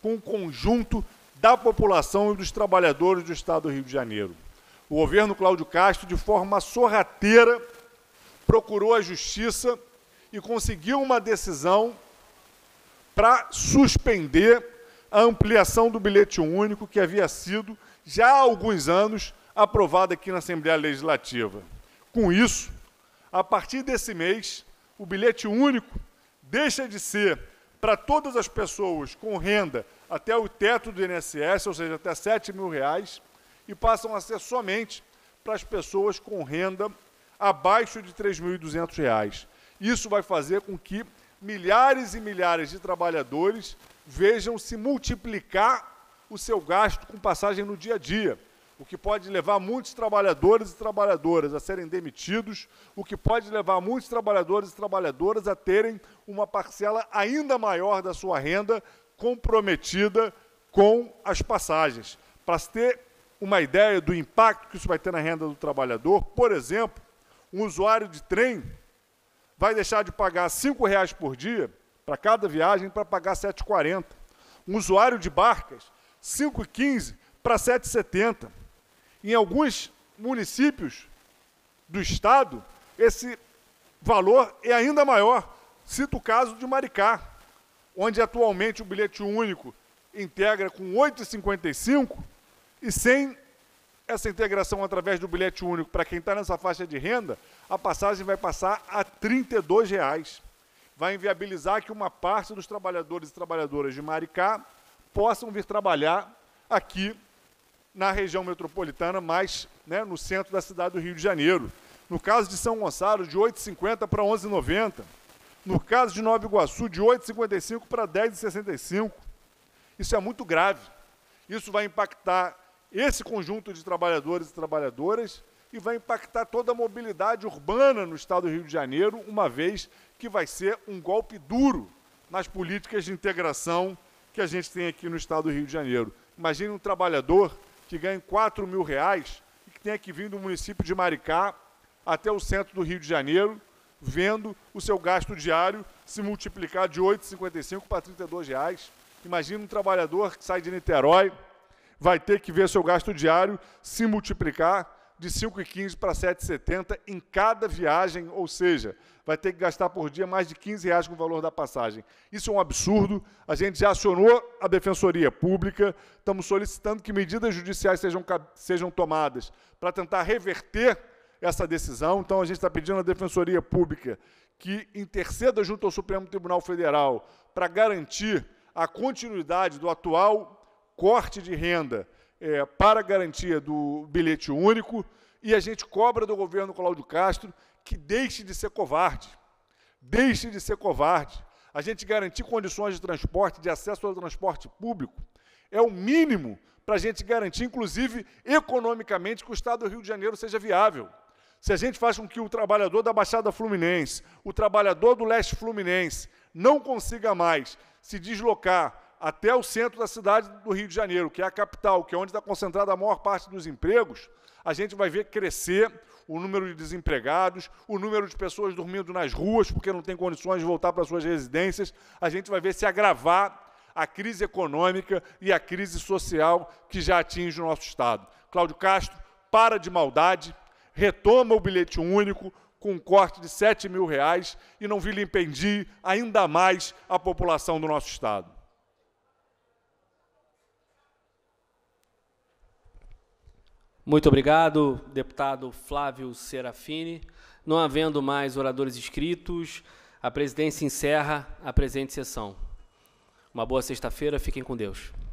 com o conjunto da população e dos trabalhadores do Estado do Rio de Janeiro. O governo Cláudio Castro, de forma sorrateira, procurou a justiça e conseguiu uma decisão para suspender a ampliação do bilhete único que havia sido já há alguns anos aprovada aqui na Assembleia Legislativa. Com isso, a partir desse mês, o bilhete único deixa de ser para todas as pessoas com renda até o teto do INSS, ou seja, até 7 mil reais, e passam a ser somente para as pessoas com renda abaixo de R$ reais. Isso vai fazer com que milhares e milhares de trabalhadores vejam se multiplicar o seu gasto com passagem no dia a dia o que pode levar muitos trabalhadores e trabalhadoras a serem demitidos, o que pode levar muitos trabalhadores e trabalhadoras a terem uma parcela ainda maior da sua renda comprometida com as passagens. Para se ter uma ideia do impacto que isso vai ter na renda do trabalhador, por exemplo, um usuário de trem vai deixar de pagar R$ 5,00 por dia para cada viagem para pagar R$ 7,40. Um usuário de barcas, R$ 5,15 para R$ 7,70. Em alguns municípios do estado, esse valor é ainda maior. Cito o caso de Maricá, onde atualmente o bilhete único integra com 8,55 e sem essa integração através do bilhete único para quem está nessa faixa de renda, a passagem vai passar a R$ reais. Vai inviabilizar que uma parte dos trabalhadores e trabalhadoras de Maricá possam vir trabalhar aqui na região metropolitana, mas né, no centro da cidade do Rio de Janeiro. No caso de São Gonçalo, de 8,50 para 11,90. No caso de Nova Iguaçu, de 8,55 para 10,65. Isso é muito grave. Isso vai impactar esse conjunto de trabalhadores e trabalhadoras e vai impactar toda a mobilidade urbana no estado do Rio de Janeiro, uma vez que vai ser um golpe duro nas políticas de integração que a gente tem aqui no estado do Rio de Janeiro. Imagine um trabalhador que ganhem 4 mil reais e que tenha que vir do município de Maricá até o centro do Rio de Janeiro, vendo o seu gasto diário se multiplicar de 8,55 para 32 reais. Imagina um trabalhador que sai de Niterói, vai ter que ver seu gasto diário se multiplicar de 5,15 para 7,70 em cada viagem, ou seja, vai ter que gastar por dia mais de 15 reais com o valor da passagem. Isso é um absurdo. A gente já acionou a Defensoria Pública, estamos solicitando que medidas judiciais sejam, sejam tomadas para tentar reverter essa decisão. Então, a gente está pedindo à Defensoria Pública que interceda junto ao Supremo Tribunal Federal para garantir a continuidade do atual corte de renda é, para garantia do bilhete único e a gente cobra do governo Cláudio Castro que deixe de ser covarde. Deixe de ser covarde. A gente garantir condições de transporte, de acesso ao transporte público, é o mínimo para a gente garantir, inclusive economicamente, que o Estado do Rio de Janeiro seja viável. Se a gente faz com que o trabalhador da Baixada Fluminense, o trabalhador do leste Fluminense, não consiga mais se deslocar até o centro da cidade do Rio de Janeiro, que é a capital, que é onde está concentrada a maior parte dos empregos, a gente vai ver crescer o número de desempregados, o número de pessoas dormindo nas ruas porque não tem condições de voltar para suas residências. A gente vai ver se agravar a crise econômica e a crise social que já atinge o nosso Estado. Cláudio Castro, para de maldade, retoma o bilhete único com um corte de 7 mil reais e não vilipendie ainda mais a população do nosso Estado. Muito obrigado, deputado Flávio Serafini. Não havendo mais oradores inscritos, a presidência encerra a presente sessão. Uma boa sexta-feira, fiquem com Deus.